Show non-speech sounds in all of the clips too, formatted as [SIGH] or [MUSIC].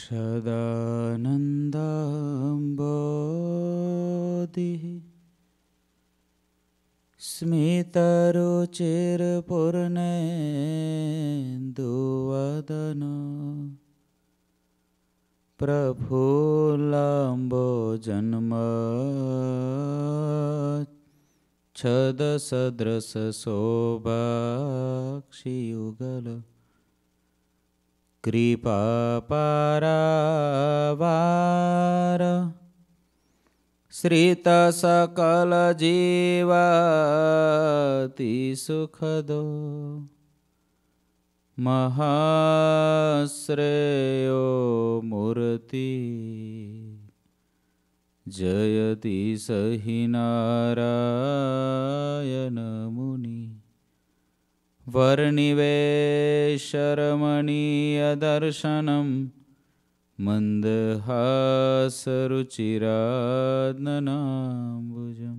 सदानन्दाम्बोधिः स्मितरुचिरपुरणेन्दुवदन प्रफुलाम्बो जन्म छदसदृशोभाक्षियुगल કૃપાપરાવાર શ્રીત સકલ જીવાતિ સુખદો મહાશ્રેયો મૂર્તિ જયતિ સહિ નારાયણ મુની वर्णिवेशरमणीयदर्शनं मन्दहासरुचिरान्बुजं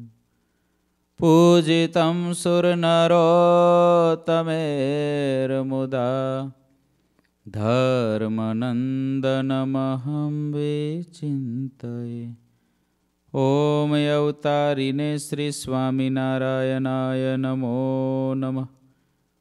पूजितं सुरनरोत्तमेर्मुदा धर्मनन्दनमहं विचिन्तये ॐ अवतारिणे श्रीस्वामिनारायणाय नमो नमः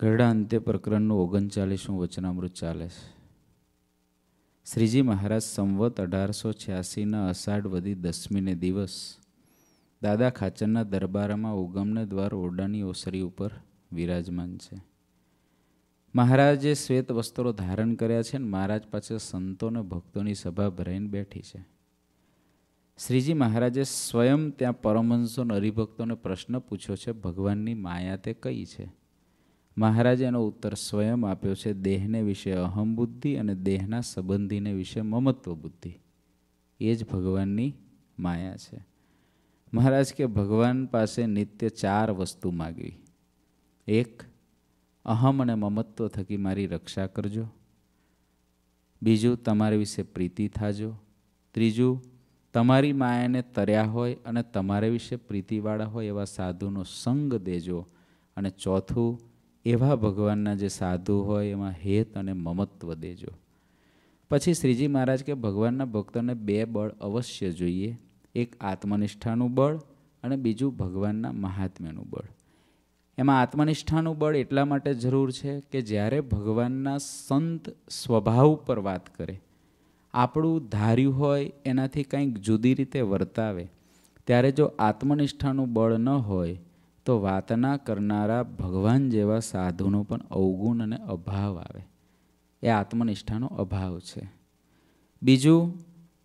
ગરડા અંતે પ્રકરણનું ઓગણચાલીસમું વચનામૃત ચાલે છે શ્રીજી મહારાજ સંવત અઢારસો છ્યાસીના અષાઢ વધી દસમીને દિવસ દાદા ખાચરના દરબારમાં ઉગમને દ્વાર ઓરડાની ઓસરી ઉપર વિરાજમાન છે મહારાજે શ્વેત વસ્ત્રો ધારણ કર્યા છે ને મહારાજ પાસે સંતોને ભક્તોની સભા ભરાઈને બેઠી છે શ્રીજી મહારાજે સ્વયં ત્યાં પરમહંસો અને હરિભક્તોને પ્રશ્ન પૂછ્યો છે ભગવાનની માયા તે કઈ છે મહારાજે એનો ઉત્તર સ્વયં આપ્યો છે દેહને વિશે અહમ બુદ્ધિ અને દેહના સંબંધીને વિશે મમત્વ બુદ્ધિ એ જ ભગવાનની માયા છે મહારાજ કે ભગવાન પાસે નિત્ય ચાર વસ્તુ માગવી એક અહમ અને મમત્વ થકી મારી રક્ષા કરજો બીજું તમારી વિશે પ્રીતિ થાજો ત્રીજું તમારી માયાને તર્યા હોય અને તમારી વિશે પ્રીતિવાળા હોય એવા સાધુનો સંગ દેજો અને ચોથું એવા ભગવાનના જે સાધુ હોય એમાં હેત અને મમત્વ દેજો પછી શ્રીજી મહારાજ કે ભગવાનના ભક્તોને બે બળ અવશ્ય જોઈએ એક આત્મનિષ્ઠાનું બળ અને બીજું ભગવાનના મહાત્મ્યનું બળ એમાં આત્મનિષ્ઠાનું બળ એટલા માટે જરૂર છે કે જ્યારે ભગવાનના સંત સ્વભાવ પર વાત કરે આપણું ધાર્યું હોય એનાથી કંઈક જુદી રીતે વર્તાવે ત્યારે જો આત્મનિષ્ઠાનું બળ ન હોય તો વાતના કરનારા ભગવાન જેવા સાધુનો પણ અવગુણ અને અભાવ આવે એ આત્મનિષ્ઠાનો અભાવ છે બીજું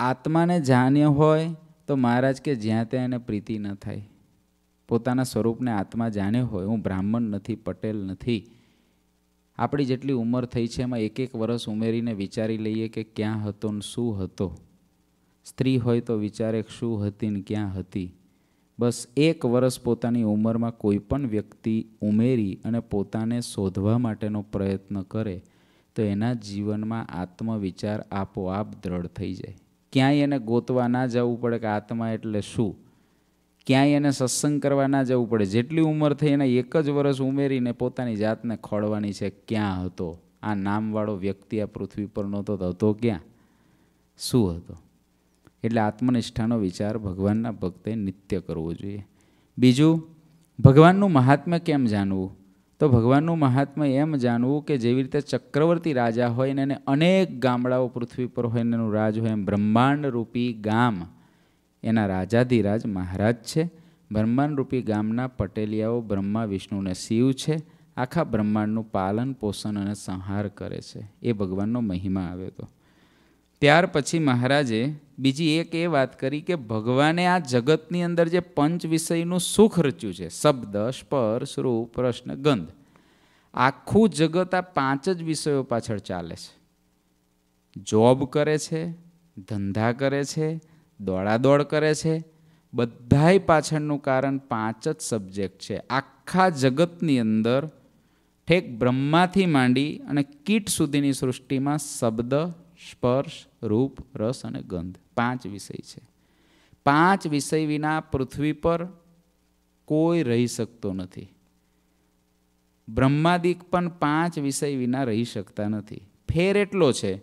આત્માને જાણ્ય હોય તો મહારાજ કે જ્યાં ત્યાં એને પ્રીતિ ન થાય પોતાના સ્વરૂપને આત્મા જાણે હોય હું બ્રાહ્મણ નથી પટેલ નથી આપણી જેટલી ઉંમર થઈ છે એમાં એક એક વર્ષ ઉમેરીને વિચારી લઈએ કે ક્યાં હતો ને શું હતો સ્ત્રી હોય તો વિચારે શું હતી ને ક્યાં હતી બસ એક વર્ષ પોતાની ઉંમરમાં કોઈ પણ વ્યક્તિ ઉમેરી અને પોતાને શોધવા માટેનો પ્રયત્ન કરે તો એના જીવનમાં આત્મવિચાર આપોઆપ દ્રઢ થઈ જાય ક્યાંય એને ગોતવા ના જવું પડે કે આત્મા એટલે શું ક્યાંય એને સત્સંગ કરવા ના જવું પડે જેટલી ઉંમર થઈ એને એક જ વર્ષ ઉમેરીને પોતાની જાતને ખોળવાની છે ક્યાં હતો આ નામવાળો વ્યક્તિ આ પૃથ્વી પર નહોતો હતો ક્યાં શું હતો એટલે આત્મનિષ્ઠાનો વિચાર ભગવાનના ભક્તે નિત્ય કરવો જોઈએ બીજું ભગવાનનું મહાત્મ્ય કેમ જાણવું તો ભગવાનનું મહાત્મ્ય એમ જાણવું કે જેવી રીતે ચક્રવર્તી રાજા હોય ને એને અનેક ગામડાઓ પૃથ્વી પર હોય ને એનું રાજ હોય એમ બ્રહ્માંડ રૂપી ગામ એના રાજાધિરાજ મહારાજ છે બ્રહ્માંડ ગામના પટેલિયાઓ બ્રહ્મા વિષ્ણુ અને શિવ છે આખા બ્રહ્માંડનું પાલન પોષણ અને સંહાર કરે છે એ ભગવાનનો મહિમા આવ્યો હતો ત્યાર પછી મહારાજે બીજી એક એ વાત કરી કે ભગવાને આ જગતની અંદર જે પંચ વિષયનું સુખ રચ્યું છે શબ્દ સ્પર્શ રૂપ પ્રશ્ન ગંધ આખું જગત આ પાંચ જ વિષયો પાછળ ચાલે છે જોબ કરે છે ધંધા કરે છે દોડાદોડ કરે છે બધાય પાછળનું કારણ પાંચ જ સબ્જેક્ટ છે આખા જગતની અંદર ઠેક બ્રહ્માથી માંડી અને કીટ સુધીની સૃષ્ટિમાં શબ્દ સ્પર્શ રૂપ રસ અને ગંધ પાંચ વિષય છે પાંચ વિષય વિના પૃથ્વી પર કોઈ રહી શકતો નથી બ્રહ્માદિક પણ પાંચ વિષય વિના રહી શકતા નથી ફેર એટલો છે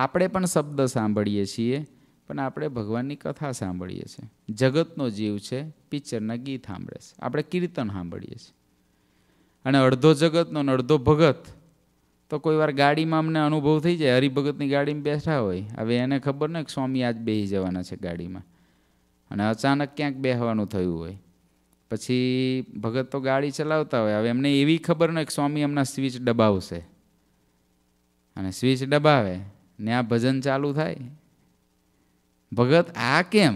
આપણે પણ શબ્દ સાંભળીએ છીએ પણ આપણે ભગવાનની કથા સાંભળીએ છીએ જગતનો જીવ છે પિક્ચરના ગીત સાંભળે છે આપણે કીર્તન સાંભળીએ છીએ અને અડધો જગતનો અને અડધો ભગત તો કોઈ વાર ગાડીમાં અમને અનુભવ થઈ જાય હરિભગતની ગાડીમાં બેઠા હોય હવે એને ખબર ને કે સ્વામી આજ બેસી જવાના છે ગાડીમાં અને અચાનક ક્યાંક બેસવાનું થયું હોય પછી ભગત તો ગાડી ચલાવતા હોય હવે એમને એવી ખબર ન કે સ્વામી એમના સ્વિચ દબાવશે અને સ્વિચ દબાવે ને આ ભજન ચાલુ થાય ભગત આ કેમ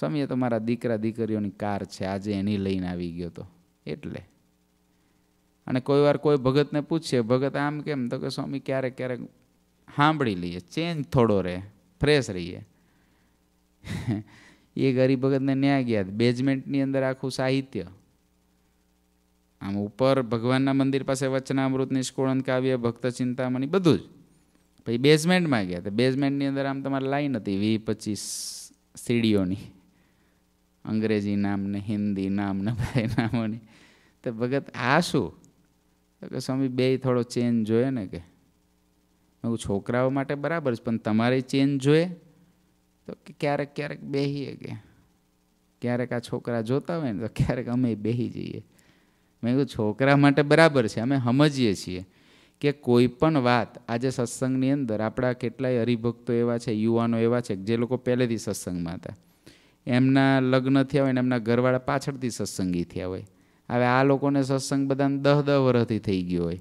સ્વામી એ તો મારા દીકરા દીકરીઓની કાર છે આજે એની લઈને આવી ગયો તો એટલે અને કોઈ વાર કોઈ ભગતને પૂછીએ ભગત આમ કેમ તો કે સ્વામી ક્યારેક ક્યારેક સાંભળી લઈએ ચેન્જ થોડો રહે ફ્રેશ રહીએ [LAUGHS] એ ગરીબ ભગતને ન્યાય ગયા બેઝમેન્ટની અંદર આખું સાહિત્ય આમ ઉપર ભગવાનના મંદિર પાસે વચનામૃત નિષ્કુળન કાવ્ય ભક્ત ચિંતામણી બધું જ પછી બેઝમેન્ટમાં ગયા તો બેઝમેન્ટની અંદર આમ તમારે લાઈન હતી વી પચીસ સીડીઓની અંગ્રેજી નામ ને હિન્દી નામ ને ભાઈ [LAUGHS] નામોની તો ભગત આ શું કે સ્વામી બે થોડો ચેન્જ જોઈએ ને કે હું છોકરાઓ માટે બરાબર છે પણ તમારે ચેન્જ જોઈએ તો કે ક્યારેક ક્યારેક બેસીએ કે ક્યારેક આ છોકરા જોતા હોય ને તો ક્યારેક અમે બેસી જઈએ મેં કીધું છોકરા માટે બરાબર છે અમે સમજીએ છીએ કે કોઈ પણ વાત આજે સત્સંગની અંદર આપણા કેટલાય હરિભક્તો એવા છે યુવાનો એવા છે જે લોકો પહેલેથી સત્સંગમાં હતા એમના લગ્ન થયા હોય ને એમના ઘરવાળા પાછળથી સત્સંગી થયા હોય હવે આ લોકોને સત્સંગ બધાને દહ દહ વર્ષથી થઈ ગયો હોય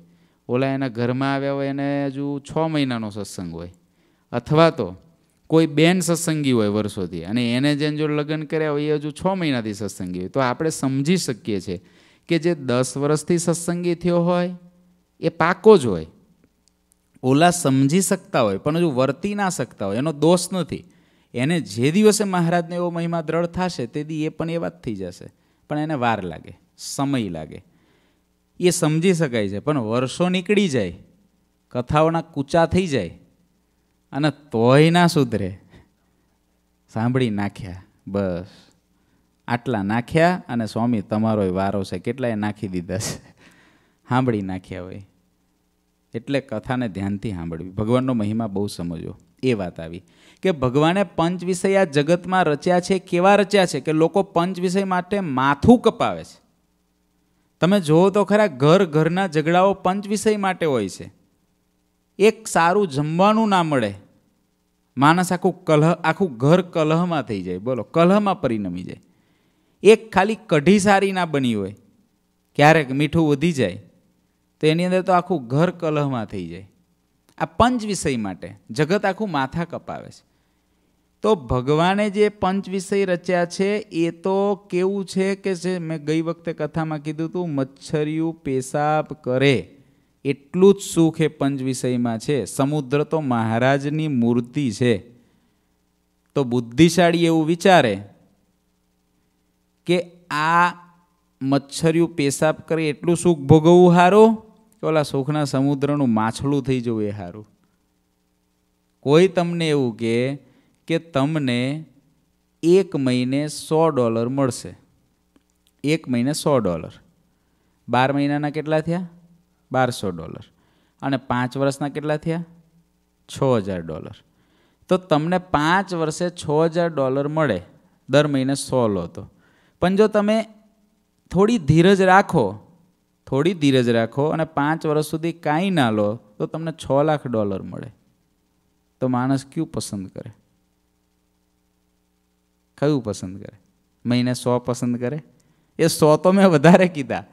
ઓલા એના ઘરમાં આવ્યા હોય એને હજુ છ મહિનાનો સત્સંગ હોય અથવા તો કોઈ બેન સત્સંગી હોય વર્ષોથી અને એને જેને જો લગ્ન કર્યા હોય એ હજુ છ મહિનાથી સત્સંગી હોય તો આપણે સમજી શકીએ છીએ કે જે દસ વર્ષથી સત્સંગી થયો હોય એ પાકો જ હોય ઓલા સમજી શકતા હોય પણ હજુ વર્તી ના શકતા હોય એનો દોષ નથી એને જે દિવસે મહારાજને એવો મહિમા દ્રઢ થશે તે દી એ પણ એ વાત થઈ જશે પણ એને વાર લાગે સમય લાગે એ સમજી શકાય છે પણ વર્ષો નીકળી જાય કથાઓના કૂચા થઈ જાય અને તોય ના સુધરે સાંભળી નાખ્યા બસ આટલા નાખ્યા અને સ્વામી તમારો વારો છે કેટલાય નાખી દીધા છે સાંભળી નાખ્યા હોય એટલે કથાને ધ્યાનથી સાંભળવી ભગવાનનો મહિમા બહુ સમજો એ વાત આવી કે ભગવાને પંચ વિષય આ જગતમાં રચ્યા છે કેવા રચ્યા છે કે લોકો પંચ વિષય માટે માથું કપાવે છે તમે જુઓ તો ખરા ઘર ઘરના ઝઘડાઓ પંચ વિષય માટે હોય છે એક સારું જમવાનું ના મળે માણસ આખું કલહ આખું ઘર કલહમાં થઈ જાય બોલો કલહમાં પરિણમી જાય એક ખાલી કઢી સારી ના બની હોય ક્યારેક મીઠું વધી જાય તો એની અંદર તો આખું ઘર કલહમાં થઈ જાય આ પંચ વિષય માટે જગત આખું માથા કપાવે છે તો ભગવાને જે પંચ વિષય રચ્યા છે એ તો કેવું છે કે જે મેં ગઈ વખતે કથામાં કીધું હતું મચ્છરિયું પેશાબ કરે એટલું જ સુખ એ પંચ વિષયમાં છે સમુદ્ર તો મહારાજની મૂર્તિ છે તો બુદ્ધિશાળી એવું વિચારે કે આ મચ્છરિયું પેશાબ કરે એટલું સુખ ભોગવવું સારું કે ઓલા સુખના સમુદ્રનું માછલું થઈ જવું એ સારું કોઈ તમને એવું કે કે તમને એક મહિને સો ડોલર મળશે એક મહિને સો ડોલર બાર મહિનાના કેટલા થયા બારસો ડોલર અને પાંચ વર્ષના કેટલા થયા છ હજાર ડોલર તો તમને પાંચ વર્ષે છ હજાર ડોલર મળે દર મહિને સો લો તો પણ જો તમે થોડી ધીરજ રાખો થોડી ધીરજ રાખો અને પાંચ વર્ષ સુધી કાંઈ ના લો તો તમને છ લાખ ડોલર મળે તો માણસ ક્યુ પસંદ કરે કયું પસંદ કરે મહિને સો પસંદ કરે એ સો તો મેં વધારે કીધા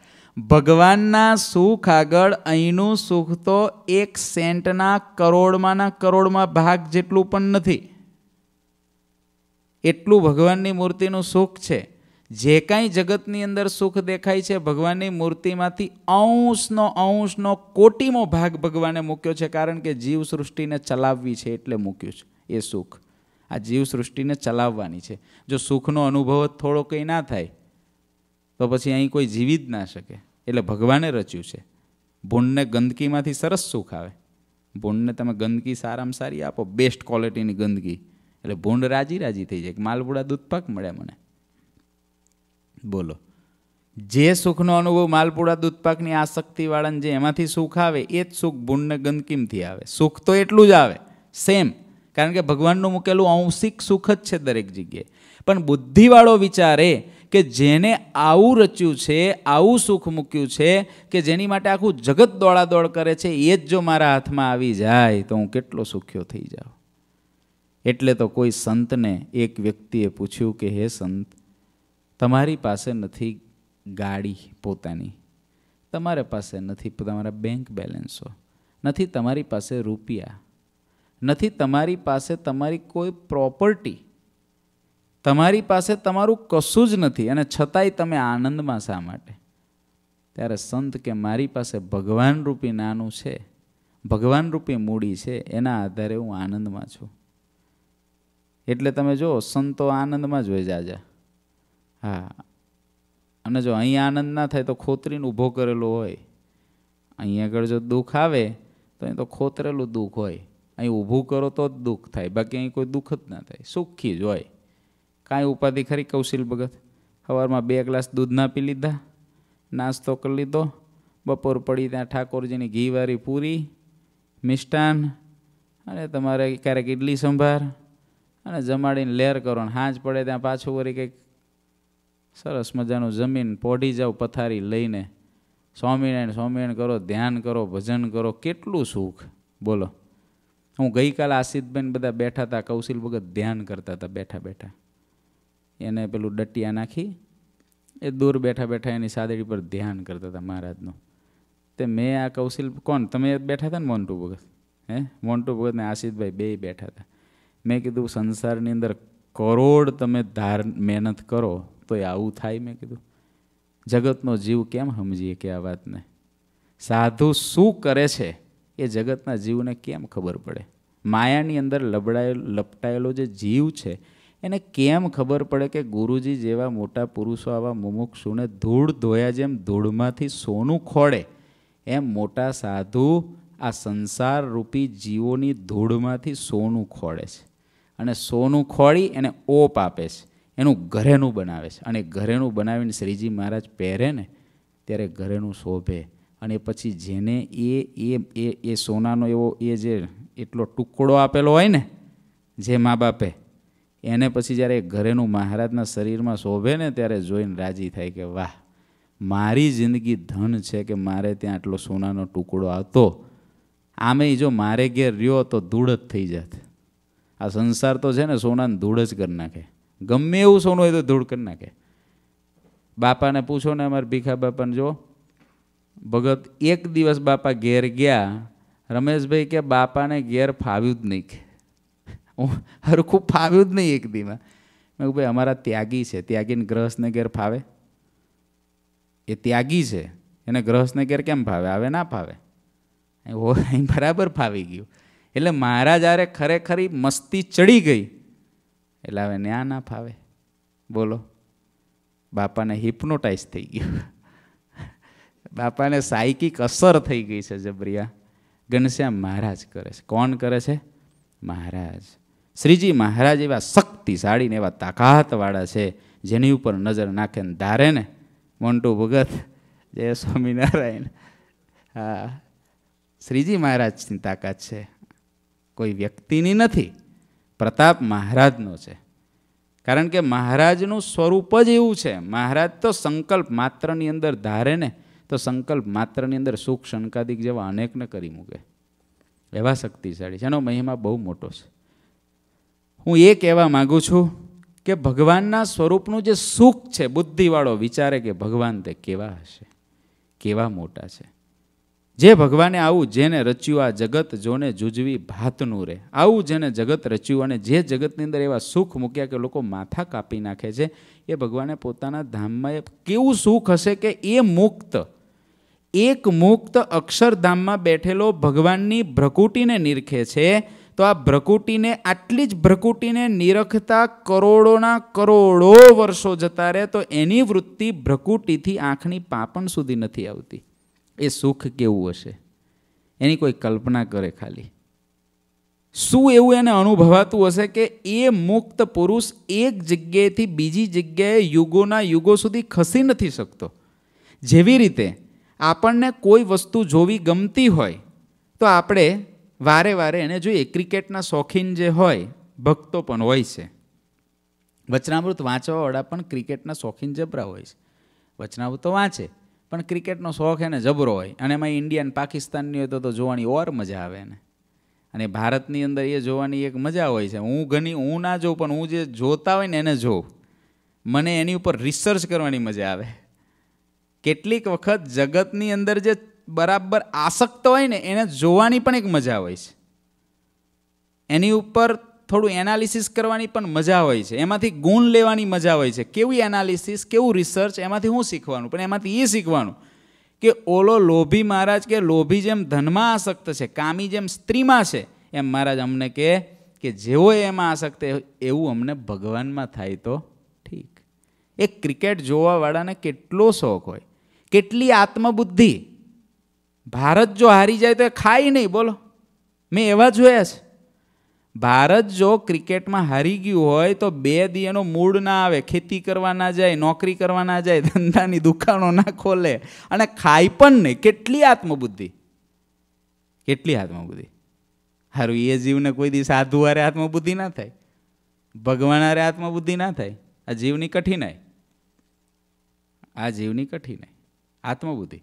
ભગવાનના સુખ આગળ અહીંનું સુખ તો એક સેન્ટના કરોડમાંના કરોડમાં ભાગ જેટલું પણ નથી એટલું ભગવાનની મૂર્તિનું સુખ છે જે કાંઈ જગતની અંદર સુખ દેખાય છે ભગવાનની મૂર્તિમાંથી અંશનો અંશનો કોટીમો ભાગ ભગવાને મૂક્યો છે કારણ કે જીવ સૃષ્ટિને ચલાવવી છે એટલે મૂક્યું છે એ સુખ આ જીવસૃષ્ટિને ચલાવવાની છે જો સુખનો અનુભવ થોડો કંઈ ના થાય તો પછી અહીં કોઈ જીવી જ ના શકે એટલે ભગવાને રચ્યું છે ભૂંડને ગંદકીમાંથી સરસ સુખ આવે ભૂંડને તમે ગંદકી સારામાં સારી આપો બેસ્ટ ક્વોલિટીની ગંદકી એટલે ભૂંડ રાજી રાજી થઈ જાય માલપુડા દૂધપાક મળે મને બોલો જે સુખનો અનુભવ માલપુડા દૂધપાકની આસક્તિવાળાને જે એમાંથી સુખ આવે એ જ સુખ ભૂંડને ગંદકીમથી આવે સુખ તો એટલું જ આવે સેમ કારણ કે ભગવાનનું મૂકેલું આંશિક સુખ જ છે દરેક જગ્યાએ પણ બુદ્ધિવાળો વિચારે કે જેને આવું રચ્યું છે આવું સુખ મૂક્યું છે કે જેની માટે આખું જગત દોડાદોડ કરે છે એ જ જો મારા હાથમાં આવી જાય તો હું કેટલો સુખ્યો થઈ જાઉં એટલે તો કોઈ સંતને એક વ્યક્તિએ પૂછ્યું કે હે સંત તમારી પાસે નથી ગાડી પોતાની તમારા પાસે નથી તમારા બેંક બેલેન્સો નથી તમારી પાસે રૂપિયા નથી તમારી પાસે તમારી કોઈ પ્રોપર્ટી તમારી પાસે તમારું કશું જ નથી અને છતાંય તમે આનંદમાં શા માટે ત્યારે સંત કે મારી પાસે ભગવાન રૂપી નાનું છે ભગવાન રૂપી મૂડી છે એના આધારે હું આનંદમાં છું એટલે તમે જો સંતો આનંદમાં જ હોય જાજા હા અને જો અહીં આનંદ ના થાય તો ખોતરીને ઊભો કરેલો હોય અહીં આગળ જો દુઃખ આવે તો અહીં તો ખોતરેલું દુઃખ હોય અહીં ઊભું કરો તો જ દુઃખ થાય બાકી અહીં કોઈ દુઃખ જ ના થાય સુખી જ હોય કાંઈ ઉપાધિ ખરી કૌશિલ ભગત સવારમાં બે ગ્લાસ દૂધ ના પી લીધા નાસ્તો કરી લીધો બપોર પડી ત્યાં ઠાકોરજીની ઘીવારી પૂરી મિષ્ટાન અને તમારે ક્યારેક ઇડલી સંભાર અને જમાડીને લેર કરો ને હાંજ પડે ત્યાં પાછું વળી કંઈક સરસ મજાનું જમીન પોઢી જાઓ પથારી લઈને સ્વામિનારાયણ સ્વામિનારાયણ કરો ધ્યાન કરો ભજન કરો કેટલું સુખ બોલો હું ગઈકાલે આસિદબેન બધા બેઠા હતા કૌશિલ ભગત ધ્યાન કરતા હતા બેઠા બેઠા એને પેલું ડટિયા નાખી એ દૂર બેઠા બેઠા એની સાદડી પર ધ્યાન કરતા હતા મહારાજનું તે મેં આ કૌશિલ કોણ તમે બેઠા હતા ને મોન્ટુ ભગત હે મોન્ટુ ભગત ને આસિદભાઈ બે બેઠા હતા મેં કીધું સંસારની અંદર કરોડ તમે ધાર મહેનત કરો તો એ આવું થાય મેં કીધું જગતનો જીવ કેમ સમજીએ કે આ વાતને સાધુ શું કરે છે એ જગતના જીવને કેમ ખબર પડે માયાની અંદર લબડાયેલ લપટાયેલો જે જીવ છે એને કેમ ખબર પડે કે ગુરુજી જેવા મોટા પુરુષો આવા મુમુક્ષુને ધૂળ ધોયા જેમ ધૂળમાંથી સોનું ખોળે એમ મોટા સાધુ આ સંસાર રૂપી જીવોની ધૂળમાંથી સોનું ખોળે છે અને સોનું ખોળી એને ઓપ આપે છે એનું ઘરેનું બનાવે છે અને ઘરેનું બનાવીને શ્રીજી મહારાજ પહેરે ને ત્યારે ઘરેનું શોભે અને પછી જેને એ એ એ એ સોનાનો એવો એ જે એટલો ટુકડો આપેલો હોય ને જે મા બાપે એને પછી જ્યારે ઘરેનું મહારાજના શરીરમાં શોભે ને ત્યારે જોઈને રાજી થાય કે વાહ મારી જિંદગી ધન છે કે મારે ત્યાં આટલો સોનાનો ટુકડો આવતો આમે જો મારે ઘેર રહ્યો તો ધૂળ જ થઈ જાત આ સંસાર તો છે ને સોનાને ધૂળ જ કરી નાખે ગમે એવું સોનું હોય તો ધૂળ કરી નાખે બાપાને પૂછો ને અમારે ભીખા બાપાને જો ભગત એક દિવસ બાપા ઘેર ગયા રમેશભાઈ કે બાપાને ઘેર ફાવ્યું જ નહીં કે હું હરખું ફાવ્યું જ નહીં એક દીમાં મેં ભાઈ અમારા ત્યાગી છે ત્યાગીને ગ્રહસ્થને ઘેર ફાવે એ ત્યાગી છે એને ગ્રહસ્થને ઘેર કેમ ફાવે આવે ના ફાવે ઓ અહીં બરાબર ફાવી ગયું એટલે મહારાજ જ્યારે ખરેખરી મસ્તી ચડી ગઈ એટલે હવે ન્યા ના ફાવે બોલો બાપાને હિપ્નોટાઇઝ થઈ ગયું બાપાને સાયકિક અસર થઈ ગઈ છે જબરિયા ઘનશ્યામ મહારાજ કરે છે કોણ કરે છે મહારાજ શ્રીજી મહારાજ એવા શક્તિશાળી ને એવા તાકાતવાળા છે જેની ઉપર નજર નાખે ને ધારે ને મોન્ટુ ભગત જય સ્વામિનારાયણ હા શ્રીજી મહારાજની તાકાત છે કોઈ વ્યક્તિની નથી પ્રતાપ મહારાજનો છે કારણ કે મહારાજનું સ્વરૂપ જ એવું છે મહારાજ તો સંકલ્પ માત્રની અંદર ધારે ને તો સંકલ્પ માત્રની અંદર સુખ શંકાદિક જેવા અનેકને કરી મૂકે એવા શક્તિશાળી છે એનો મહિમા બહુ મોટો છે હું એ કહેવા માગું છું કે ભગવાનના સ્વરૂપનું જે સુખ છે બુદ્ધિવાળો વિચારે કે ભગવાન તે કેવા હશે કેવા મોટા છે જે ભગવાને આવું જેને રચ્યું આ જગત જોને જુજવી ભાતનું રે આવું જેને જગત રચ્યું અને જે જગતની અંદર એવા સુખ મૂક્યા કે લોકો માથા કાપી નાખે છે એ ભગવાને પોતાના ધામમાં એ કેવું સુખ હશે કે એ મુક્ત એક મુક્ત અક્ષરધામમાં બેઠેલો ભગવાનની ભ્રકુટીને નિરખે છે તો આ ભ્રકુટીને આટલી જ ભ્રકુટીને નિરખતા કરોડોના કરોડો વર્ષો જતા રહે તો એની વૃત્તિ ભ્રકુટીથી આંખની પાપણ સુધી નથી આવતી એ સુખ કેવું હશે એની કોઈ કલ્પના કરે ખાલી શું એવું એને અનુભવાતું હશે કે એ મુક્ત પુરુષ એક જગ્યાએથી બીજી જગ્યાએ યુગોના યુગો સુધી ખસી નથી શકતો જેવી રીતે આપણને કોઈ વસ્તુ જોવી ગમતી હોય તો આપણે વારે વારે એને જોઈએ ક્રિકેટના શોખીન જે હોય ભક્તો પણ હોય છે વચનામૃત વાંચવાવાળા પણ ક્રિકેટના શોખીન જબરા હોય છે વચનામૃત તો વાંચે પણ ક્રિકેટનો શોખ એને જબરો હોય અને એમાં ઇન્ડિયા પાકિસ્તાનની હોય તો જોવાની ઓર મજા આવે એને અને ભારતની અંદર એ જોવાની એક મજા હોય છે હું ઘણી હું ના જોઉં પણ હું જે જોતા હોય ને એને જોઉં મને એની ઉપર રિસર્ચ કરવાની મજા આવે કેટલીક વખત જગતની અંદર જે બરાબર આસક્ત હોય ને એને જોવાની પણ એક મજા હોય છે એની ઉપર થોડું એનાલિસિસ કરવાની પણ મજા હોય છે એમાંથી ગુણ લેવાની મજા હોય છે કેવી એનાલિસિસ કેવું રિસર્ચ એમાંથી હું શીખવાનું પણ એમાંથી એ શીખવાનું કે ઓલો લોભી મહારાજ કે લોભી જેમ ધનમાં આસક્ત છે કામી જેમ સ્ત્રીમાં છે એમ મહારાજ અમને કહે કે જેવો એમાં આસક્ત એવું અમને ભગવાનમાં થાય તો ઠીક એ ક્રિકેટ જોવાવાળાને કેટલો શોખ હોય કેટલી આત્મબુદ્ધિ ભારત જો હારી જાય તો એ ખાય નહીં બોલો મેં એવા જોયા છે ભારત જો ક્રિકેટમાં હારી ગયું હોય તો બે દી એનો મૂડ ના આવે ખેતી કરવા ના જાય નોકરી કરવા ના જાય ધંધાની દુકાનો ના ખોલે અને ખાય પણ નહીં કેટલી આત્મબુદ્ધિ કેટલી આત્મબુદ્ધિ સારું એ જીવને કોઈ દી સાધુ હારે આત્મબુદ્ધિ ના થાય ભગવાન હારે આત્મબુદ્ધિ ના થાય આ જીવની કઠિનાઈ આ જીવની કઠિનાઈ આત્મબુદ્ધિ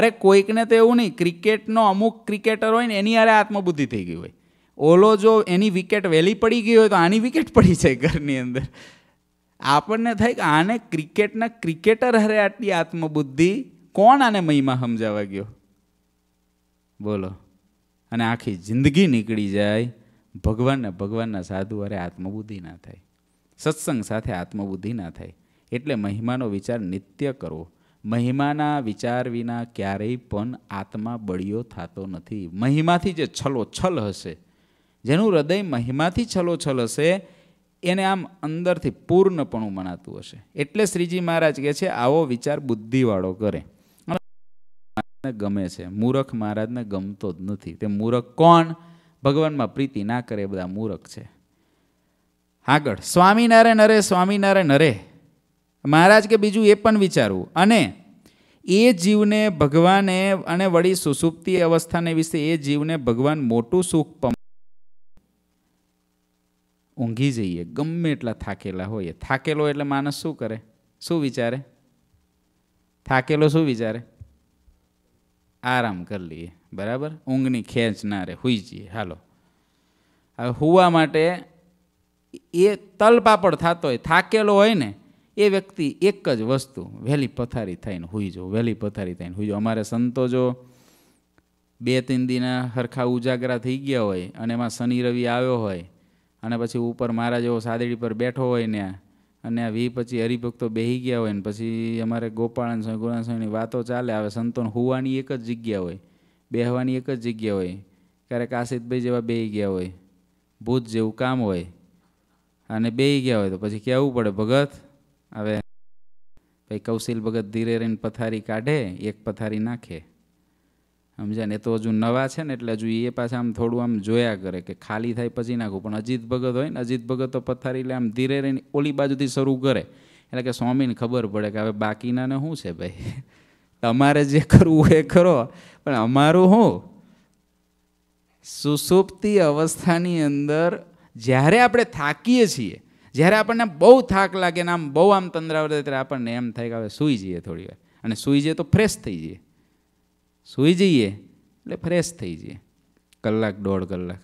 અરે કોઈકને તો એવું નહીં ક્રિકેટનો અમુક ક્રિકેટર હોય ને એની અરે આત્મબુદ્ધિ થઈ ગઈ હોય ઓલો જો એની વિકેટ વહેલી પડી ગઈ હોય તો આની વિકેટ પડી છે ઘરની અંદર આપણને થાય કે આને ક્રિકેટના ક્રિકેટર હરે આટલી આત્મબુદ્ધિ કોણ આને મહિમા સમજાવા ગયો બોલો અને આખી જિંદગી નીકળી જાય ભગવાનના ભગવાનના સાધુ અરે આત્મબુદ્ધિ ના થાય સત્સંગ સાથે આત્મબુદ્ધિ ના થાય એટલે મહિમાનો વિચાર નિત્ય કરવો મહિમાના વિચાર વિના ક્યારેય પણ આત્મા બળિયો થતો નથી મહિમાથી જે છલોછલ હશે જેનું હૃદય મહિમાથી છલોછલ હશે એને આમ અંદરથી પૂર્ણપણું મનાતું હશે એટલે શ્રીજી મહારાજ કહે છે આવો વિચાર બુદ્ધિવાળો કરે અને ગમે છે મૂરખ મહારાજને ગમતો જ નથી તે મૂરખ કોણ ભગવાનમાં પ્રીતિ ના કરે બધા મૂરખ છે આગળ સ્વામિનારાયણ અરે સ્વામિનારાયણ અરે મહારાજ કે બીજું એ પણ વિચારવું અને એ જીવને ભગવાને અને વળી સુસુપ્તિ અવસ્થાને વિશે એ જીવને ભગવાન મોટું સુખ પમ ઊંઘી જઈએ ગમે એટલા થાકેલા હોઈએ થાકેલો એટલે માણસ શું કરે શું વિચારે થાકેલો શું વિચારે આરામ કરી લઈએ બરાબર ઊંઘની ખેંચ ના રહે હુઈ જઈએ હાલો હવે હુવા માટે એ તલપાપડ થતો હોય થાકેલો હોય ને એ વ્યક્તિ એક જ વસ્તુ વહેલી પથારી થઈને હોઈ જવું વહેલી પથારી થઈને હોઈ જવું અમારે સંતો જો બે ત્રણ દીના હરખા ઉજાગરા થઈ ગયા હોય અને એમાં શનિ રવિ આવ્યો હોય અને પછી ઉપર મારા જેવો સાદડી પર બેઠો હોય ને અને આ વી પછી હરિભક્તો બેહી ગયા હોય ને પછી અમારે ગોપાળન સ્વામી ગોળાન સ્વામીની વાતો ચાલે આવે સંતોન હોવાની એક જ જગ્યા હોય બેહવાની એક જ જગ્યા હોય ક્યારેક આસિદભાઈ જેવા બેહી ગયા હોય ભૂત જેવું કામ હોય અને બેહી ગયા હોય તો પછી કહેવું પડે ભગત હવે ભાઈ કૌશિલ ભગત ધીરે રહીને પથારી કાઢે એક પથારી નાખે સમજાય ને તો હજુ નવા છે ને એટલે હજુ એ પાછા આમ થોડું આમ જોયા કરે કે ખાલી થાય પછી નાખું પણ અજીત ભગત હોય ને અજીત ભગત તો પથારી એટલે આમ ધીરે રહીને ઓલી બાજુથી શરૂ કરે એટલે કે સ્વામીને ખબર પડે કે હવે બાકીનાને શું છે ભાઈ [LAUGHS] તમારે જે કરવું એ કરો પણ અમારું શું સુસુપ્તિ અવસ્થાની અંદર જ્યારે આપણે થાકીએ છીએ જ્યારે આપણને બહુ થાક લાગે ને આમ બહુ આમ તંદ્રાવર ત્યારે આપણને એમ થાય કે હવે સૂઈ જઈએ થોડી વાર અને સૂઈ જઈએ તો ફ્રેશ થઈ જઈએ સૂઈ જઈએ એટલે ફ્રેશ થઈ જઈએ કલાક દોઢ કલાક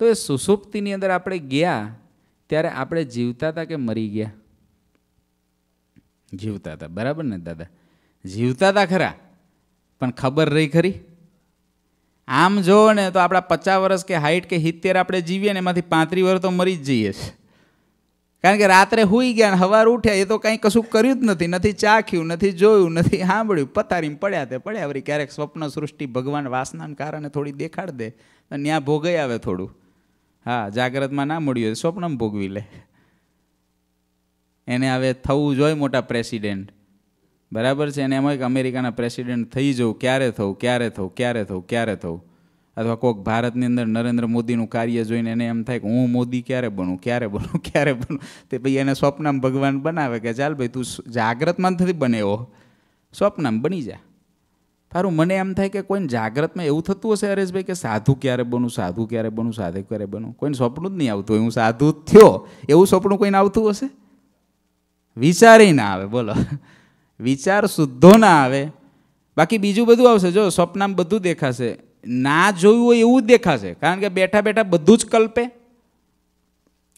તો એ સુસુપ્તિની અંદર આપણે ગયા ત્યારે આપણે જીવતા હતા કે મરી ગયા જીવતા હતા બરાબર ને દાદા જીવતા હતા ખરા પણ ખબર રહી ખરી આમ જુઓ ને તો આપણા પચાસ વર્ષ કે હાઈટ કે સિત્તેર આપણે જીવીએ ને એમાંથી પાંત્રીસ વર્ષ તો મરી જ જઈએ છીએ કારણ કે રાત્રે હોઈ ગયા સવાર ઉઠ્યા એ તો કાંઈ કશું કર્યું જ નથી નથી ચાખ્યું નથી જોયું નથી સાંભળ્યું પથારીમાં પડ્યા તે પડ્યા વળી ક્યારેક સ્વપ્ન સૃષ્ટિ ભગવાન વાસનાને કારણે થોડી દેખાડ દે અને ત્યાં ભોગાઈ આવે થોડું હા જાગ્રતમાં ના મળ્યું સ્વપ્નમાં ભોગવી લે એને હવે થવું જોઈએ મોટા પ્રેસિડેન્ટ બરાબર છે એને એમાં એક અમેરિકાના પ્રેસિડેન્ટ થઈ જવું ક્યારે થવું ક્યારે થવું ક્યારે થવું ક્યારે થવું અથવા કોઈક ભારતની અંદર નરેન્દ્ર મોદીનું કાર્ય જોઈને એને એમ થાય કે હું મોદી ક્યારે બનું ક્યારે બનું [LAUGHS] ક્યારે બનું તે પછી એને સ્વપ્નમાં ભગવાન બનાવે કે ચાલ ભાઈ તું જાગ્રતમાં નથી બને એવો સ્વપ્નમાં બની જા તારું મને એમ થાય કે કોઈને જાગ્રતમાં એવું થતું હશે હરેશભાઈ કે સાધુ ક્યારે બનું સાધુ ક્યારે બનું સાધુ ક્યારે બનું કોઈને સપનું જ નહીં આવતું હું સાધુ થયો એવું સપનું કોઈને આવતું હશે વિચારે ના આવે બોલો વિચાર શુદ્ધો ના આવે બાકી બીજું બધું આવશે જો સપનામાં બધું દેખાશે ના જોયું હોય એવું જ દેખાશે કારણ કે બેઠા બેઠા બધું જ કલ્પે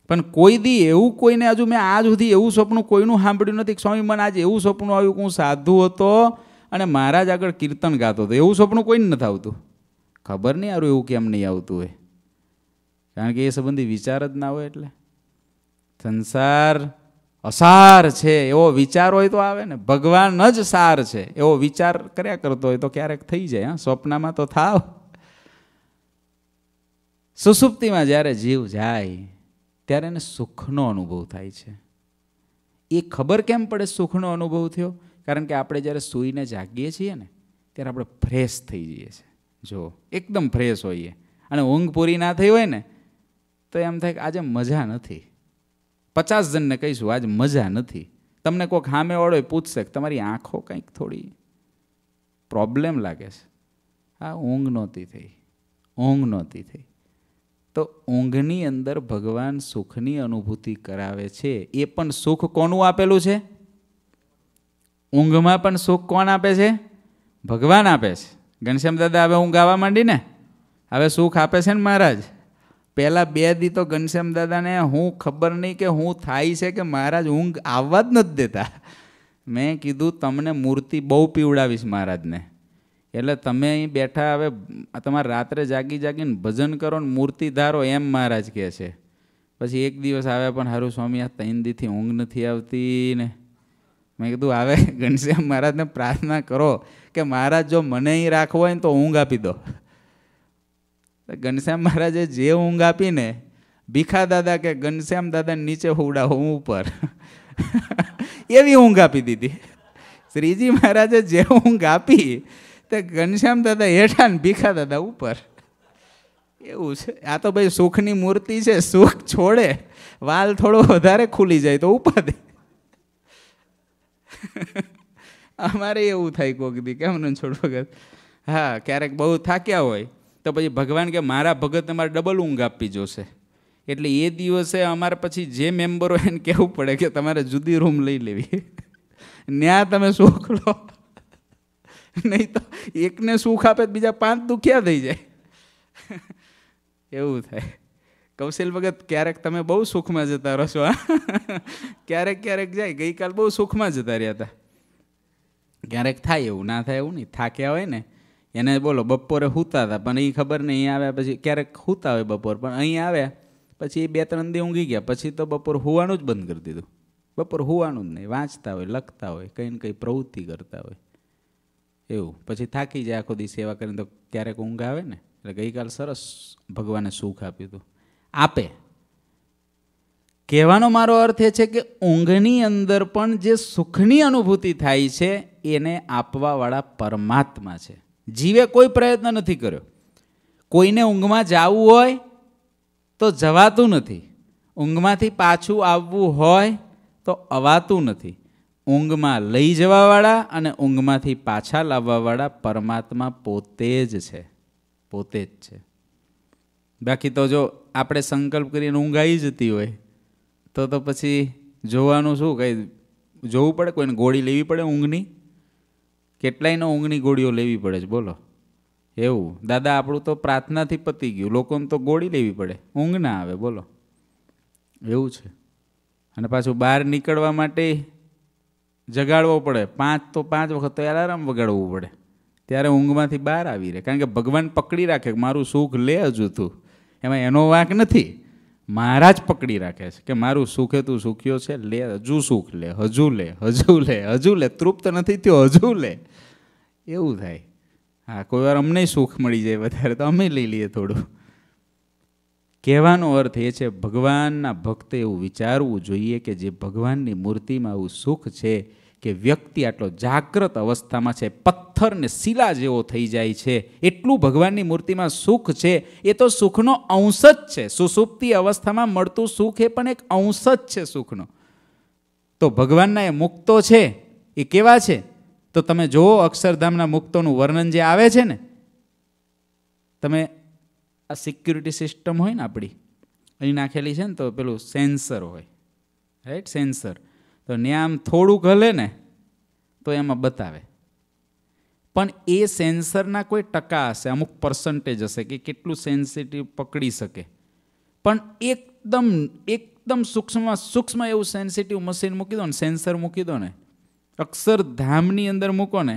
પણ કોઈ દી એવું કોઈને હજુ મેં આજ સુધી એવું સપનું કોઈનું સાંભળ્યું નથી સ્વામી મને આજ એવું સપનું આવ્યું કે હું સાધુ હતો અને મહારાજ આગળ કીર્તન ગાતો હતો એવું સપનું કોઈને નથી આવતું ખબર નહીં યાર એવું કેમ નહીં આવતું હોય કારણ કે એ સંબંધી વિચાર જ ના હોય એટલે સંસાર અસાર છે એવો વિચાર હોય તો આવે ને ભગવાન જ સાર છે એવો વિચાર કર્યા કરતો હોય તો ક્યારેક થઈ જાય હા સ્વપ્નમાં તો થાવ સુસુપ્તિમાં જ્યારે જીવ જાય ત્યારે એને સુખનો અનુભવ થાય છે એ ખબર કેમ પડે સુખનો અનુભવ થયો કારણ કે આપણે જ્યારે સૂઈને જાગીએ છીએ ને ત્યારે આપણે ફ્રેશ થઈ જઈએ છીએ જો એકદમ ફ્રેશ હોઈએ અને ઊંઘ પૂરી ના થઈ હોય ને તો એમ થાય કે આજે મજા નથી પચાસ જણને કહીશું આજ મજા નથી તમને કોઈક સામેવાળો એ પૂછશે કે તમારી આંખો કંઈક થોડી પ્રોબ્લેમ લાગે છે આ ઊંઘ નહોતી થઈ ઊંઘ નહોતી થઈ તો ઊંઘની અંદર ભગવાન સુખની અનુભૂતિ કરાવે છે એ પણ સુખ કોનું આપેલું છે ઊંઘમાં પણ સુખ કોણ આપે છે ભગવાન આપે છે ઘનશ્યામ દાદા હવે ઊંઘ આવવા માંડીને હવે સુખ આપે છે ને મહારાજ પહેલાં બે દી તો ઘનશ્યામ દાદાને હું ખબર નહીં કે હું થાય છે કે મહારાજ ઊંઘ આવવા જ નથી દેતા મેં કીધું તમને મૂર્તિ બહુ પીવડાવીશ મહારાજને એટલે તમે અહીં બેઠા હવે તમારે રાત્રે જાગી જાગીને ભજન કરો ને મૂર્તિ ધારો એમ મહારાજ કહે છે પછી એક દિવસ આવ્યા પણ હારું સ્વામી આ ત્રણ દીથી ઊંઘ નથી આવતી ને મેં કીધું આવે [LAUGHS] ઘનશ્યામ મહારાજને પ્રાર્થના કરો કે મહારાજ જો મને અહીં રાખવો હોય ને તો ઊંઘ આપી દો ઘનશ્યામ મહારાજે જે ઊંઘ આપીને ભીખા દાદા કે ઘનશ્યામ દાદા નીચે હોવડા હું ઉપર એવી ઊંઘ આપી દીધી શ્રીજી મહારાજે જે ઊંઘ આપી તે ઘનશ્યામ દાદા હેઠા ને ભીખા દાદા ઉપર એવું છે આ તો ભાઈ સુખની મૂર્તિ છે સુખ છોડે વાલ થોડો વધારે ખુલી જાય તો ઉપાદે અમારે એવું થાય કોક દી કેમ ન છોડ વખત હા ક્યારેક બહુ થાક્યા હોય તો પછી ભગવાન કે મારા ભગત તમારે ડબલ ઊંઘ આપી જોશે એટલે એ દિવસે અમારે પછી જે મેમ્બરો એને કહેવું પડે કે તમારે જુદી રૂમ લઈ લેવી ન્યા તમે સુખ લો નહીં તો એકને સુખ આપે બીજા પાંચ દુખ્યા થઈ જાય એવું થાય કૌશિલ ભગત ક્યારેક તમે બહુ સુખમાં જતા રહો છો ક્યારેક ક્યારેક જાય ગઈકાલ બહુ સુખમાં જતા રહ્યા હતા ક્યારેક થાય એવું ના થાય એવું નહીં થાક્યા હોય ને એને બોલો બપોરે સૂતા હતા પણ એ ખબર નહીં અહીં આવ્યા પછી ક્યારેક સૂતા હોય બપોર પણ અહીં આવ્યા પછી એ બે ત્રણ દી ઊંઘી ગયા પછી તો બપોર હોવાનું જ બંધ કરી દીધું બપોર હોવાનું જ નહીં વાંચતા હોય લખતા હોય કંઈ ને કંઈ પ્રવૃત્તિ કરતા હોય એવું પછી થાકી જાય આખો દી સેવા કરીને તો ક્યારેક ઊંઘ આવે ને એટલે ગઈકાલ સરસ ભગવાને સુખ આપ્યું હતું આપે કહેવાનો મારો અર્થ એ છે કે ઊંઘની અંદર પણ જે સુખની અનુભૂતિ થાય છે એને આપવાવાળા પરમાત્મા છે જીવે કોઈ પ્રયત્ન નથી કર્યો કોઈને ઊંઘમાં જવું હોય તો જવાતું નથી ઊંઘમાંથી પાછું આવવું હોય તો અવાતું નથી ઊંઘમાં લઈ જવાવાળા અને ઊંઘમાંથી પાછા લાવવાવાળા પરમાત્મા પોતે જ છે પોતે જ છે બાકી તો જો આપણે સંકલ્પ કરીને ઊંઘ આવી જતી હોય તો તો પછી જોવાનું શું કંઈ જોવું પડે કોઈને ગોળી લેવી પડે ઊંઘની કેટલાયને ઊંઘની ગોળીઓ લેવી પડે છે બોલો એવું દાદા આપણું તો પ્રાર્થનાથી પતી ગયું લોકોને તો ગોળી લેવી પડે ઊંઘ ના આવે બોલો એવું છે અને પાછું બહાર નીકળવા માટે જગાડવો પડે પાંચ તો પાંચ વખત તો એલાર્મ વગાડવું પડે ત્યારે ઊંઘમાંથી બહાર આવી રહે કારણ કે ભગવાન પકડી રાખે મારું સુખ લે હજુ તું એમાં એનો વાંક નથી મહારાજ પકડી રાખે છે કે મારું સુખે તું સુખ્યો છે લે હજુ સુખ લે હજુ લે હજુ લે હજુ લે તૃપ્ત નથી થયો હજુ લે એવું થાય હા કોઈ વાર અમને સુખ મળી જાય વધારે તો અમે લઈ લઈએ થોડું કહેવાનો અર્થ એ છે ભગવાનના ભક્તે એવું વિચારવું જોઈએ કે જે ભગવાનની મૂર્તિમાં આવું સુખ છે કે વ્યક્તિ આટલો જાગ્રત અવસ્થામાં છે પથ્થરને શિલા જેવો થઈ જાય છે એટલું ભગવાનની મૂર્તિમાં સુખ છે એ તો સુખનો અંશ જ છે સુસુપ્તિ અવસ્થામાં મળતું સુખ એ પણ એક અંશ જ છે સુખનો તો ભગવાનના એ મુક્તો છે એ કેવા છે તો તમે જુઓ અક્ષરધામના મુક્તોનું વર્ણન જે આવે છે ને તમે આ સિક્યુરિટી સિસ્ટમ હોય ને આપણી અહીં નાખેલી છે ને તો પેલું સેન્સર હોય રાઈટ સેન્સર તો ત્યાં આમ થોડુંક હલે ને તો એમાં બતાવે પણ એ સેન્સરના કોઈ ટકા હશે અમુક પર્સન્ટેજ હશે કે કેટલું સેન્સિટિવ પકડી શકે પણ એકદમ એકદમ સૂક્ષ્મ સૂક્ષ્મ એવું સેન્સિટિવ મશીન મૂકી દો ને સેન્સર મૂકી દો ને અક્ષરધામની અંદર મૂકો ને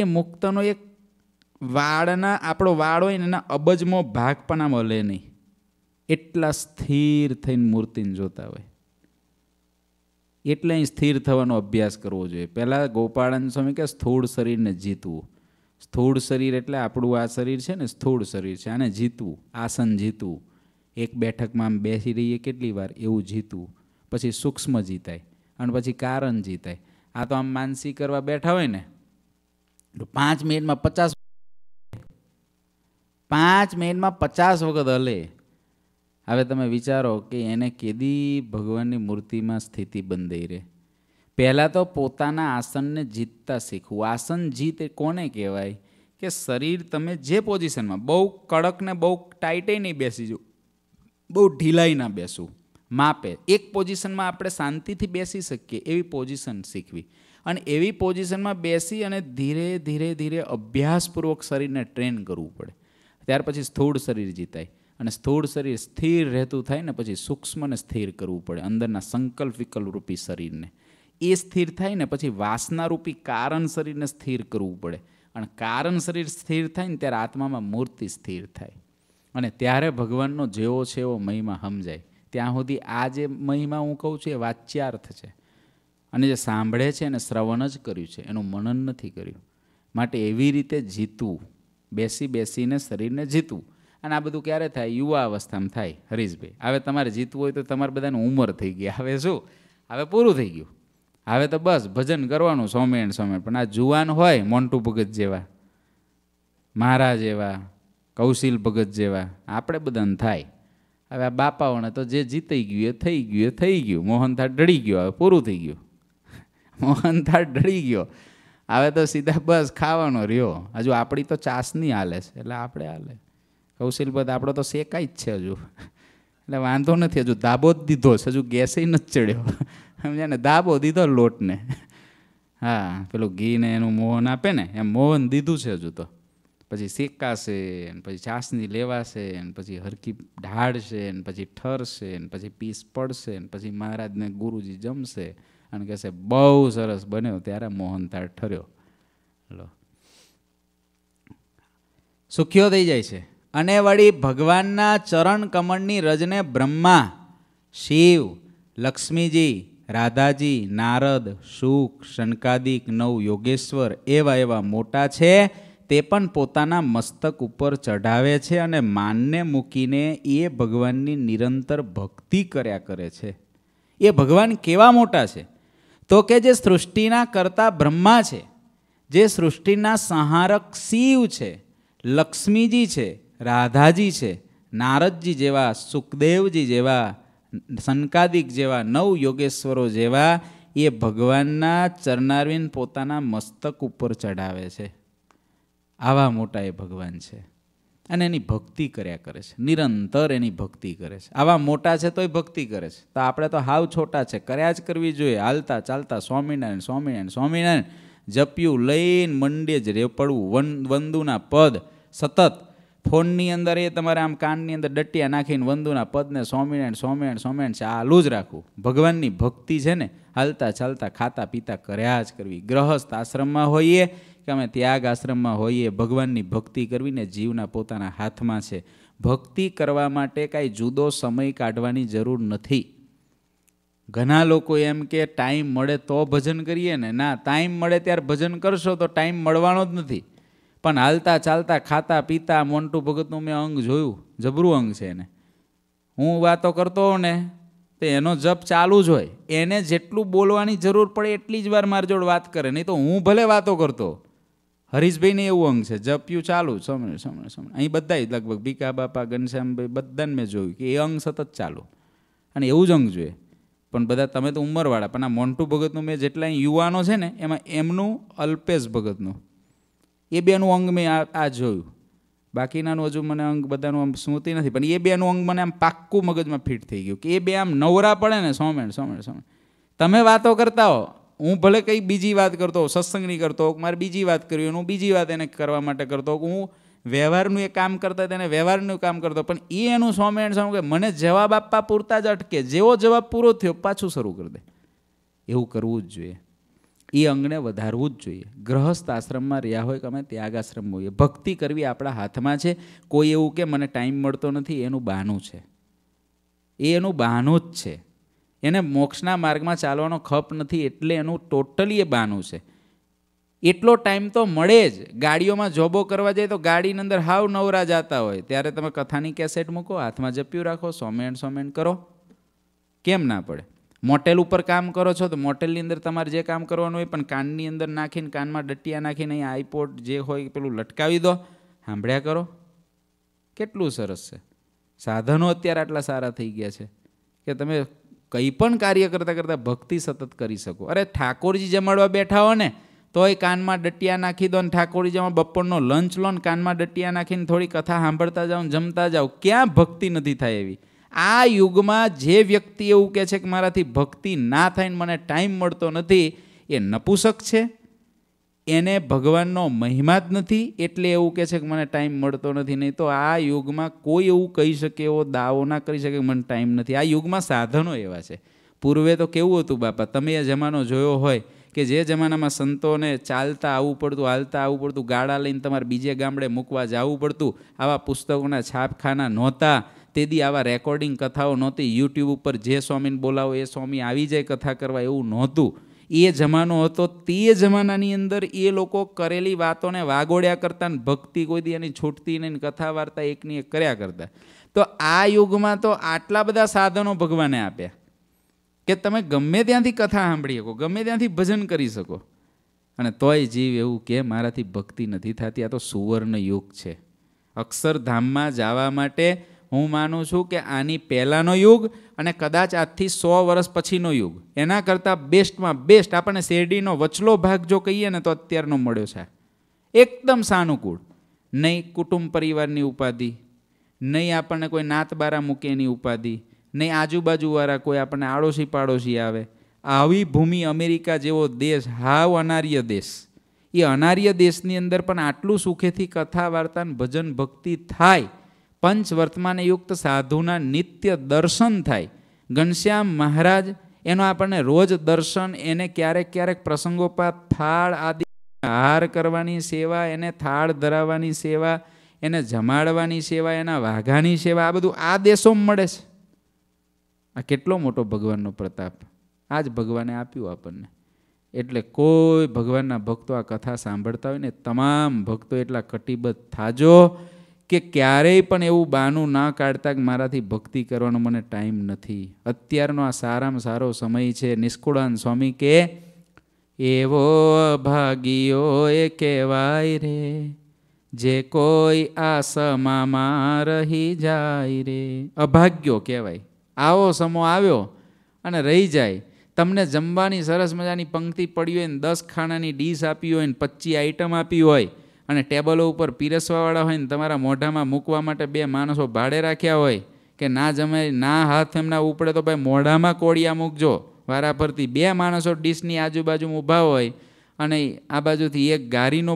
એ મુક્તનો એક વાળના આપણો વાળ હોય ને એના અબજમો ભાગ પણ આમ હલે નહીં એટલા સ્થિર થઈને મૂર્તિને જોતા હોય એટલે અહીં સ્થિર થવાનો અભ્યાસ કરવો જોઈએ પહેલાં ગોપાળન સ્વામી કે સ્થૂળ શરીરને જીતવું સ્થૂળ શરીર એટલે આપણું આ શરીર છે ને સ્થૂળ શરીર છે આને જીતવું આસન જીતવું એક બેઠકમાં આમ બેસી રહીએ કેટલી વાર એવું જીતવું પછી સૂક્ષ્મ જીતાય અને પછી કારણ જીતાય આ તો આમ માનસી કરવા બેઠા હોય ને પાંચ મિનિટમાં પચાસ પાંચ મિનિટમાં પચાસ વખત હલે હવે તમે વિચારો કે એને કેદી ભગવાનની મૂર્તિમાં સ્થિતિ બંધાઈ રહે પહેલાં તો પોતાના આસનને જીતતા શીખવું આસન જીત કોને કહેવાય કે શરીર તમે જે પોઝિશનમાં બહુ કડક ને બહુ ટાઈટે નહીં બેસી જવું બહુ ઢીલાઈ ના બેસવું માપે એક પોઝિશનમાં આપણે શાંતિથી બેસી શકીએ એવી પોઝિશન શીખવી અને એવી પોઝિશનમાં બેસી અને ધીરે ધીરે ધીરે અભ્યાસપૂર્વક શરીરને ટ્રેન કરવું પડે ત્યાર પછી સ્થૂળ શરીર જીતાય અને સ્થૂળ શરીર સ્થિર રહેતું થાય ને પછી સૂક્ષ્મને સ્થિર કરવું પડે અંદરના સંકલ્પ વિકલ્પ રૂપી શરીરને એ સ્થિર થાય ને પછી વાસનારૂપી કારણ શરીરને સ્થિર કરવું પડે અને કારણ શરીર સ્થિર થાય ને ત્યારે આત્મામાં મૂર્તિ સ્થિર થાય અને ત્યારે ભગવાનનો જેવો છે એવો મહિમા સમજાય ત્યાં સુધી આ જે મહિમા હું કહું છું એ વાચ્યાર્થ છે અને જે સાંભળે છે એને શ્રવણ જ કર્યું છે એનું મનન નથી કર્યું માટે એવી રીતે જીતવું બેસી બેસીને શરીરને જીતવું અને આ બધું ક્યારે થાય યુવા અવસ્થામાં થાય હરીશભાઈ હવે તમારે જીતવું હોય તો તમારે બધાને ઉંમર થઈ ગઈ હવે શું હવે પૂરું થઈ ગયું હવે તો બસ ભજન કરવાનું સોમેણ સોમેણ પણ આ જુવાન હોય મોન્ટુ ભગત જેવા મહારાજ એવા કૌશિલ ભગત જેવા આપણે બધાને થાય હવે આ બાપાઓને તો જે જીતાઈ ગયું એ થઈ ગયું એ થઈ ગયું મોહનથાળ થાળ ઢળી ગયો હવે પૂરું થઈ ગયું [LAUGHS] મોહનથાળ થાળ ઢળી ગયો હવે તો સીધા બસ ખાવાનો રહ્યો હજુ આપણી તો ચાસની હાલે છે એટલે આપણે હાલે કૌશિલબદ આપણો તો શેકાય જ છે હજુ એટલે વાંધો નથી હજુ દાબો જ દીધો છે હજુ ગેસે નથી ચડ્યો સમજ્યા ને દાબો દીધો લોટને હા પેલું ઘીને એનું મોહન આપે ને એમ મોહન દીધું છે હજુ તો પછી શેકાશે ને પછી ચાસની લેવાશે ને પછી હરકી ઢાળશે ને પછી ઠરશે ને પછી પીસ પડશે ને પછી મહારાજને ગુરુજી જમશે અને કહેશે બહુ સરસ બન્યો ત્યારે મોહનતાળ ઠર્યો લો સુખ્યો થઈ જાય છે અને વળી ભગવાનના ચરણ કમળની રજને બ્રહ્મા શિવ લક્ષ્મીજી રાધાજી નારદ શુક શંકાદિક નવ યોગેશ્વર એવા એવા મોટા છે તે પણ પોતાના મસ્તક ઉપર ચઢાવે છે અને માનને મૂકીને એ ભગવાનની નિરંતર ભક્તિ કર્યા કરે છે એ ભગવાન કેવા મોટા છે તો કે જે સૃષ્ટિના કરતા બ્રહ્મા છે જે સૃષ્ટિના સંહારક શિવ છે લક્ષ્મીજી છે રાધાજી છે નારદજી જેવા સુખદેવજી જેવા સંકાદિક જેવા નવ યોગેશ્વરો જેવા એ ભગવાનના ચરણારવિંદ પોતાના મસ્તક ઉપર ચડાવે છે આવા મોટા એ ભગવાન છે અને એની ભક્તિ કર્યા કરે છે નિરંતર એની ભક્તિ કરે છે આવા મોટા છે તોય ભક્તિ કરે છે તો આપણે તો હાવ છોટા છે કર્યા જ કરવી જોઈએ હાલતા ચાલતા સ્વામિનારાયણ સ્વામિનારાયણ સ્વામિનારાયણ જપ્યું લઈને મંડે જ રેપડવું વન વંદુના પદ સતત ફોનની અંદર એ તમારે આમ કાનની અંદર ડટિયા નાખીને વંદુના પદને સ્વામિનારાયણ સ્વામિનારાયણ સ્વામિનારાયણ ચાલુ જ રાખવું ભગવાનની ભક્તિ છે ને હાલતા ચાલતા ખાતા પીતા કર્યા જ કરવી ગ્રહસ્થ આશ્રમમાં હોઈએ કે અમે ત્યાગ આશ્રમમાં હોઈએ ભગવાનની ભક્તિ કરવી ને જીવના પોતાના હાથમાં છે ભક્તિ કરવા માટે કાંઈ જુદો સમય કાઢવાની જરૂર નથી ઘણા લોકો એમ કે ટાઈમ મળે તો ભજન કરીએ ને ના ટાઈમ મળે ત્યારે ભજન કરશો તો ટાઈમ મળવાનો જ નથી પણ હાલતા ચાલતા ખાતા પીતા મોન્ટુ ભગતનું મેં અંગ જોયું જબરું અંગ છે એને હું વાતો કરતો હોઉં ને તો એનો જપ ચાલુ જ હોય એને જેટલું બોલવાની જરૂર પડે એટલી જ વાર મારી જોડે વાત કરે નહીં તો હું ભલે વાતો કરતો હરીશભાઈને એવું અંગ છે જપ્યું ચાલુ સમય સમય સમય અહીં બધા લગભગ ભીકા બાપા ઘનશ્યામભાઈ બધાને મેં જોયું કે એ અંગ સતત ચાલુ અને એવું જ અંગ જોઈએ પણ બધા તમે તો ઉંમરવાળા પણ આ મોન્ટુ ભગતનું મેં જેટલા યુવાનો છે ને એમાં એમનું અલ્પેશ ભગતનું એ બેનું અંગ મેં આ જોયું બાકીનાનું હજુ મને અંગ બધાનું આમ સ્મૃતિ નથી પણ એ બેનું અંગ મને આમ પાક્કું મગજમાં ફિટ થઈ ગયું કે એ બે આમ નવરા પડે ને સોમેણ સોમેણ સોમેણ તમે વાતો કરતા હો હું ભલે કંઈ બીજી વાત કરતો હોઉં સત્સંગની કરતો હોઉં મારે બીજી વાત કરવી હું બીજી વાત એને કરવા માટે કરતો હોઉં હું વ્યવહારનું એ કામ કરતા તેને વ્યવહારનું કામ કરતો પણ એ એનું સોમેણ સોમ કે મને જવાબ આપવા પૂરતા જ અટકે જેવો જવાબ પૂરો થયો પાછું શરૂ કરી દે એવું કરવું જ જોઈએ એ અંગને વધારવું જ જોઈએ ગ્રહસ્થ આશ્રમમાં રહ્યા હોય કે અમે ત્યાગ આશ્રમ હોઈએ ભક્તિ કરવી આપણા હાથમાં છે કોઈ એવું કે મને ટાઈમ મળતો નથી એનું બહાનું છે એ એનું બહાનું જ છે એને મોક્ષના માર્ગમાં ચાલવાનો ખપ નથી એટલે એનું ટોટલી એ બહાનું છે એટલો ટાઈમ તો મળે જ ગાડીઓમાં જોબો કરવા જાય તો ગાડીની અંદર હાવ નવરા જતા હોય ત્યારે તમે કથાની કેસેટ મૂકો હાથમાં જપ્યું રાખો સોમેણ સોમેણ કરો કેમ ના પડે મોટેલ ઉપર કામ કરો છો તો મોટેલની અંદર તમારે જે કામ કરવાનું હોય પણ કાનની અંદર નાખીને કાનમાં ડટિયા નાખીને અહીં આઈપોડ જે હોય પેલું લટકાવી દો સાંભળ્યા કરો કેટલું સરસ છે સાધનો અત્યારે આટલા સારા થઈ ગયા છે કે તમે કંઈ પણ કાર્ય કરતાં કરતાં ભક્તિ સતત કરી શકો અરે ઠાકોરજી જમાડવા બેઠા હો ને એ કાનમાં ડટિયા નાખી દો ને ઠાકોરજી જમા બપોરનો લંચ લો ને કાનમાં ડટિયા નાખીને થોડી કથા સાંભળતા જાઓ જમતા જાઓ ક્યાં ભક્તિ નથી થાય એવી આ યુગમાં જે વ્યક્તિ એવું કહે છે કે મારાથી ભક્તિ ના થઈને મને ટાઈમ મળતો નથી એ નપુસક છે એને ભગવાનનો મહિમા જ નથી એટલે એવું કહે છે કે મને ટાઈમ મળતો નથી નહીં તો આ યુગમાં કોઈ એવું કહી શકે એવો દાવો ના કરી શકે મને ટાઈમ નથી આ યુગમાં સાધનો એવા છે પૂર્વે તો કેવું હતું બાપા તમે એ જમાનો જોયો હોય કે જે જમાનામાં સંતોને ચાલતા આવવું પડતું હાલતા આવવું પડતું ગાડા લઈને તમારે બીજે ગામડે મૂકવા જવું પડતું આવા પુસ્તકોના છાપખાના નહોતા તેદી આવા રેકોર્ડિંગ કથાઓ નહોતી યુટ્યુબ ઉપર જે સ્વામીને બોલાવો એ સ્વામી આવી જાય કથા કરવા એવું નહોતું એ જમાનો હતો તે જમાનાની અંદર એ લોકો કરેલી વાતોને વાગોળ્યા કરતા ને ભક્તિ કોઈ દી એની છૂટતી નહીં કથા વાર્તા એકની એક કર્યા કરતા તો આ યુગમાં તો આટલા બધા સાધનો ભગવાને આપ્યા કે તમે ગમે ત્યાંથી કથા સાંભળી શકો ગમે ત્યાંથી ભજન કરી શકો અને તોય જીવ એવું કે મારાથી ભક્તિ નથી થતી આ તો સુવર્ણ યુગ છે અક્ષરધામમાં જવા માટે હું માનું છું કે આની પહેલાંનો યુગ અને કદાચ આજથી સો વર્ષ પછીનો યુગ એના કરતાં બેસ્ટમાં બેસ્ટ આપણને શેરડીનો વચલો ભાગ જો કહીએ ને તો અત્યારનો મળ્યો છે એકદમ સાનુકૂળ નહીં કુટુંબ પરિવારની ઉપાધિ નહીં આપણને કોઈ નાતબારા મૂકે એની ઉપાધિ નહીં આજુબાજુવાળા કોઈ આપણને આડોશી પાડોશી આવે આવી ભૂમિ અમેરિકા જેવો દેશ હાવ અનાર્ય દેશ એ અનાર્ય દેશની અંદર પણ આટલું સુખેથી કથા વાર્તા ભજન ભક્તિ થાય પંચવર્તમાન યુક્ત સાધુના નિત્ય દર્શન થાય ઘનશ્યામ મહારાજ એનો આપણને રોજ દર્શન એને ક્યારેક ક્યારેક પ્રસંગોપાત થાળ આદિ હાર કરવાની સેવા એને થાળ ધરાવવાની સેવા એને જમાડવાની સેવા એના વાઘાની સેવા આ બધું આ દેશો મળે છે આ કેટલો મોટો ભગવાનનો પ્રતાપ આ જ ભગવાને આપ્યું આપણને એટલે કોઈ ભગવાનના ભક્તો આ કથા સાંભળતા હોય ને તમામ ભક્તો એટલા કટિબદ્ધ થાજો કે ક્યારેય પણ એવું બાનું ના કાઢતા કે મારાથી ભક્તિ કરવાનો મને ટાઈમ નથી અત્યારનો આ સારામાં સારો સમય છે નિષ્કુળાન સ્વામી કે એવો ભાગીઓ એ કહેવાય રે જે કોઈ આ આસમામાં રહી જાય રે અભાગ્યો કહેવાય આવો સમો આવ્યો અને રહી જાય તમને જમવાની સરસ મજાની પંક્તિ પડી હોય ને દસ ખાણાની ડીશ આપી હોય ને પચીસ આઈટમ આપી હોય અને ટેબલો ઉપર પીરસવાવાળા હોય ને તમારા મોઢામાં મૂકવા માટે બે માણસો ભાડે રાખ્યા હોય કે ના જમે ના હાથ એમના ઉપડે તો ભાઈ મોઢામાં કોળિયા મૂકજો વારા ફરતી બે માણસો ડીશની આજુબાજુમાં ઊભા હોય અને આ બાજુથી એક ગારીનો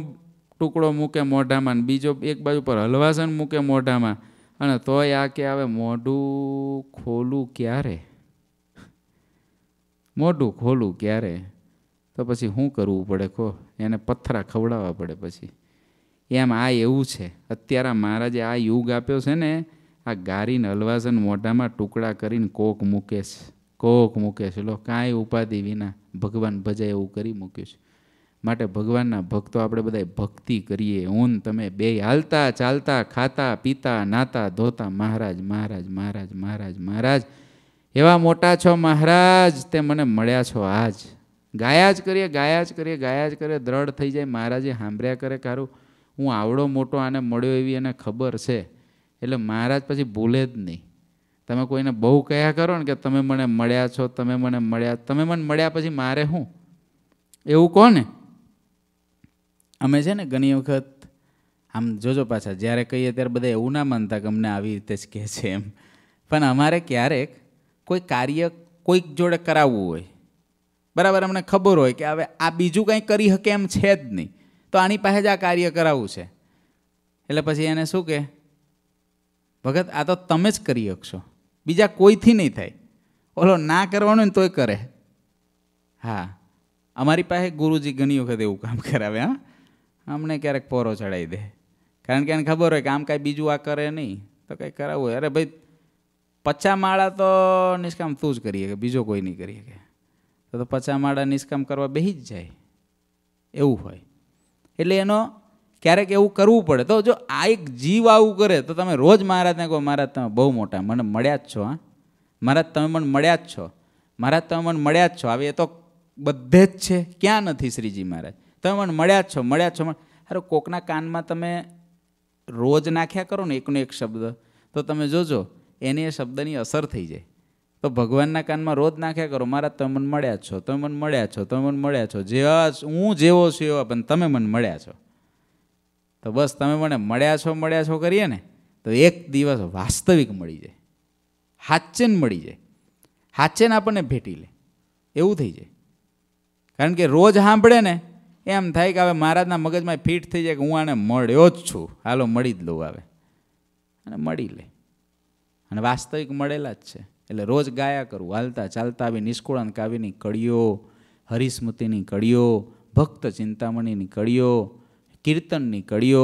ટુકડો મૂકે મોઢામાં બીજો એક બાજુ પર હલવાસન મૂકે મોઢામાં અને તોય આ કે આવે મોઢું ખોલું ક્યારે મોઢું ખોલું ક્યારે તો પછી શું કરવું પડે કહો એને પથરા ખવડાવવા પડે પછી એમ આ એવું છે અત્યારે મહારાજે આ યુગ આપ્યો છે ને આ ગારીને હલવાસન મોઢામાં ટુકડા કરીને કોક મૂકે છે કોક મૂકે છે લો કાંઈ ઉપાધિ વિના ભગવાન ભજાય એવું કરી મૂક્યું છે માટે ભગવાનના ભક્તો આપણે બધા ભક્તિ કરીએ ઊન તમે બે હાલતા ચાલતા ખાતા પીતા નાતા ધોતા મહારાજ મહારાજ મહારાજ મહારાજ મહારાજ એવા મોટા છો મહારાજ તે મને મળ્યા છો આજ ગાયા જ કરીએ ગાયા જ કરીએ ગાયા જ કરીએ દ્રઢ થઈ જાય મહારાજે સાંભળ્યા કરે કારું હું આવડો મોટો આને મળ્યો એવી એને ખબર છે એટલે મહારાજ પછી ભૂલે જ નહીં તમે કોઈને બહુ કહ્યા કરો ને કે તમે મને મળ્યા છો તમે મને મળ્યા તમે મને મળ્યા પછી મારે શું એવું કહો ને અમે છે ને ઘણી વખત આમ જોજો પાછા જ્યારે કહીએ ત્યારે બધા એવું ના માનતા કે અમને આવી રીતે જ કહે છે એમ પણ અમારે ક્યારેક કોઈ કાર્ય કોઈક જોડે કરાવવું હોય બરાબર અમને ખબર હોય કે હવે આ બીજું કંઈ કરી શકે એમ છે જ નહીં તો આની પાસે જ આ કાર્ય કરાવવું છે એટલે પછી એને શું કહે ભગત આ તો તમે જ કરી શકશો બીજા કોઈથી નહીં થાય ઓલો ના કરવાનું ને તોય કરે હા અમારી પાસે ગુરુજી ઘણી વખત એવું કામ કરાવે હા અમને ક્યારેક પોરો ચડાવી દે કારણ કે એને ખબર હોય કે આમ કાંઈ બીજું આ કરે નહીં તો કંઈ કરાવવું હોય અરે ભાઈ પચા માળા તો નિષ્કામ તું જ કરી શકે બીજો કોઈ નહીં કરીએ કે તો પચા માળા નિષ્કામ કરવા બેહી જ જાય એવું હોય એટલે એનો ક્યારેક એવું કરવું પડે તો જો આ એક જીવ આવું કરે તો તમે રોજ મહારાજને કહો મહારાજ તમે બહુ મોટા મને મળ્યા જ છો હા મહારાજ તમે મને મળ્યા જ છો મહારાજ તમે મને મળ્યા જ છો આવી એ તો બધે જ છે ક્યાં નથી શ્રીજી મહારાજ તમે મને મળ્યા જ છો મળ્યા જ છો અરે કોકના કાનમાં તમે રોજ નાખ્યા કરો ને એકનો એક શબ્દ તો તમે જોજો એની એ શબ્દની અસર થઈ જાય તો ભગવાનના કાનમાં રોજ નાખ્યા કરો મારા તમે મને મળ્યા છો તમે મને મળ્યા છો તમે મને મળ્યા છો જેવા હું જેવો છું એવા પણ તમે મને મળ્યા છો તો બસ તમે મને મળ્યા છો મળ્યા છો કરીએ ને તો એક દિવસ વાસ્તવિક મળી જાય હાચેન મળી જાય હાચેન આપણને ભેટી લે એવું થઈ જાય કારણ કે રોજ સાંભળે ને એમ થાય કે હવે મહારાજના મગજમાં ફિટ થઈ જાય કે હું આને મળ્યો જ છું હાલો મળી જ લઉં હવે અને મળી લે અને વાસ્તવિક મળેલા જ છે એટલે રોજ ગાયા કરું હાલતા ચાલતા આવી નિષ્કુળાન કાવ્યની કડીઓ હરિસ્મૃતિની કડીઓ ભક્ત ચિંતામણીની કડીઓ કીર્તનની કડીઓ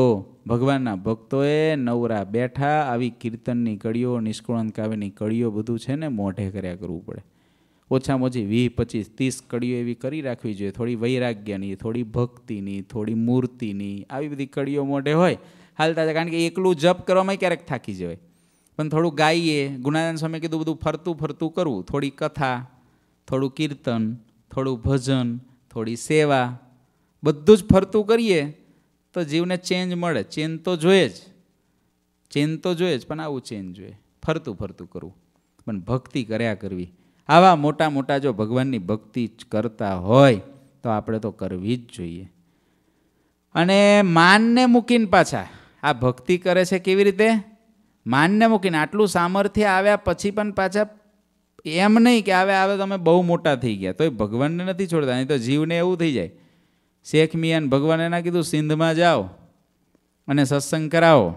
ભગવાનના ભક્તોએ નવરા બેઠા આવી કીર્તનની કડીઓ નિષ્કુળાન કાવ્યની કડીઓ બધું છે ને મોઢે કર્યા કરવું પડે ઓછામાં ઓછી વીસ પચીસ ત્રીસ કડીઓ એવી કરી રાખવી જોઈએ થોડી વૈરાગ્યની થોડી ભક્તિની થોડી મૂર્તિની આવી બધી કડીઓ મોઢે હોય હાલતા કારણ કે એકલું જપ કરવામાં ક્યારેક થાકી જવાય પણ થોડું ગાઈએ ગુણાદાન સ્વામી કીધું બધું ફરતું ફરતું કરવું થોડી કથા થોડું કીર્તન થોડું ભજન થોડી સેવા બધું જ ફરતું કરીએ તો જીવને ચેન્જ મળે ચેન તો જોઈએ જ ચેન તો જોઈએ જ પણ આવું ચેન્જ જોઈએ ફરતું ફરતું કરવું પણ ભક્તિ કર્યા કરવી આવા મોટા મોટા જો ભગવાનની ભક્તિ કરતા હોય તો આપણે તો કરવી જ જોઈએ અને માનને મૂકીને પાછા આ ભક્તિ કરે છે કેવી રીતે માનને મૂકીને આટલું સામર્થ્ય આવ્યા પછી પણ પાછા એમ નહીં કે આવે આવે તમે બહુ મોટા થઈ ગયા તો એ ભગવાનને નથી છોડતા નહીં તો જીવને એવું થઈ જાય શેખ મિયાન ભગવાને ના કીધું સિંધમાં જાઓ અને સત્સંગ કરાવો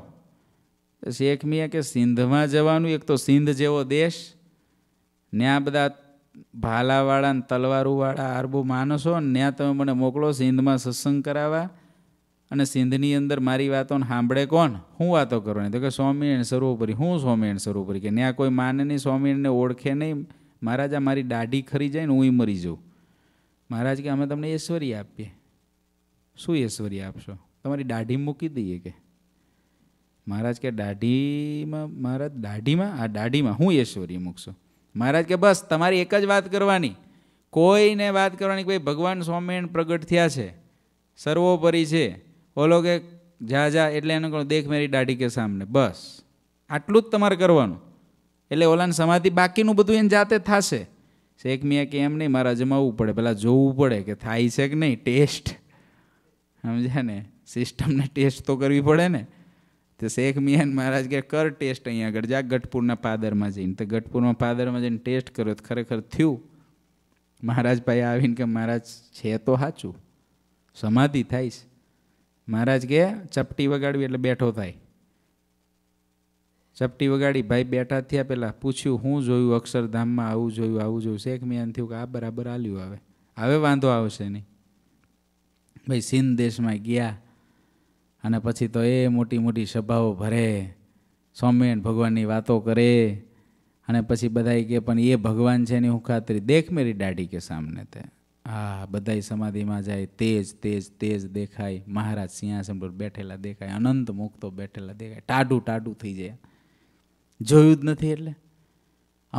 શેખ મિયા કે સિંધમાં જવાનું એક તો સિંધ જેવો દેશ ને આ બધા ભાલાવાળા ને તલવારુવાળા આરબો માણસો ને ત્યાં તમે મને મોકલો સિંધમાં સત્સંગ કરાવવા અને સિંધની અંદર મારી વાતોને સાંભળે કોણ હું વાતો કરવાની તો કે સ્વામિનારાયણ સર્વોપરી હું સ્વામિનારાયણ સર્વોપરી કે ત્યાં કોઈ માને નહીં સ્વામિનારાયણને ઓળખે નહીં મહારાજ આ મારી દાઢી ખરી જાય ને હું મરી જાઉં મહારાજ કે અમે તમને ઐશ્વર્ય આપીએ શું ઐશ્વર્ય આપશો તમારી દાઢી મૂકી દઈએ કે મહારાજ કે દાઢીમાં મહારાજ દાઢીમાં આ દાઢીમાં હું ઐશ્વર્ય મૂકશો મહારાજ કે બસ તમારી એક જ વાત કરવાની કોઈને વાત કરવાની કે ભાઈ ભગવાન સ્વામિનારાયણ પ્રગટ થયા છે સર્વોપરી છે બોલો કે જા જા એટલે એને કહો દેખ મેરી દાઢી કે સામને બસ આટલું જ તમારે કરવાનું એટલે ઓલાને સમાધિ બાકીનું બધું એને જાતે થશે શેખ મિયા કે એમ નહીં મારા જમાવવું પડે પહેલાં જોવું પડે કે થાય છે કે નહીં ટેસ્ટ સમજ્યા ને સિસ્ટમને ટેસ્ટ તો કરવી પડે ને તો શેખ મિયાન મહારાજ કે કર ટેસ્ટ અહીંયા આગળ જા ગઢપુરના પાદરમાં જઈને તો ગઢપુરમાં પાદરમાં જઈને ટેસ્ટ કર્યો ખરેખર થયું મહારાજ પાસે આવીને કે મહારાજ છે તો સાચું સમાધિ થાય છે મહારાજ કે ચપટી વગાડવી એટલે બેઠો થાય ચપટી વગાડી ભાઈ બેઠા થયા પહેલાં પૂછ્યું હું જોયું અક્ષરધામમાં આવું જોયું આવું જોયું શેખ મિયાન થયું કે આ બરાબર આલ્યું આવે હવે વાંધો આવશે નહીં ભાઈ સિંધ દેશમાં ગયા અને પછી તો એ મોટી મોટી સભાઓ ભરે સૌમ્યન ભગવાનની વાતો કરે અને પછી બધા કે પણ એ ભગવાન છે એની હું ખાતરી દેખ મેરી દાઢી કે સામને તે હા બધાય સમાધિમાં જાય તેજ તેજ તેજ દેખાય મહારાજ સિંહાસન પર બેઠેલા દેખાય અનંત મુક્તો બેઠેલા દેખાય ટાઢું ટાઢું થઈ જાય જોયું જ નથી એટલે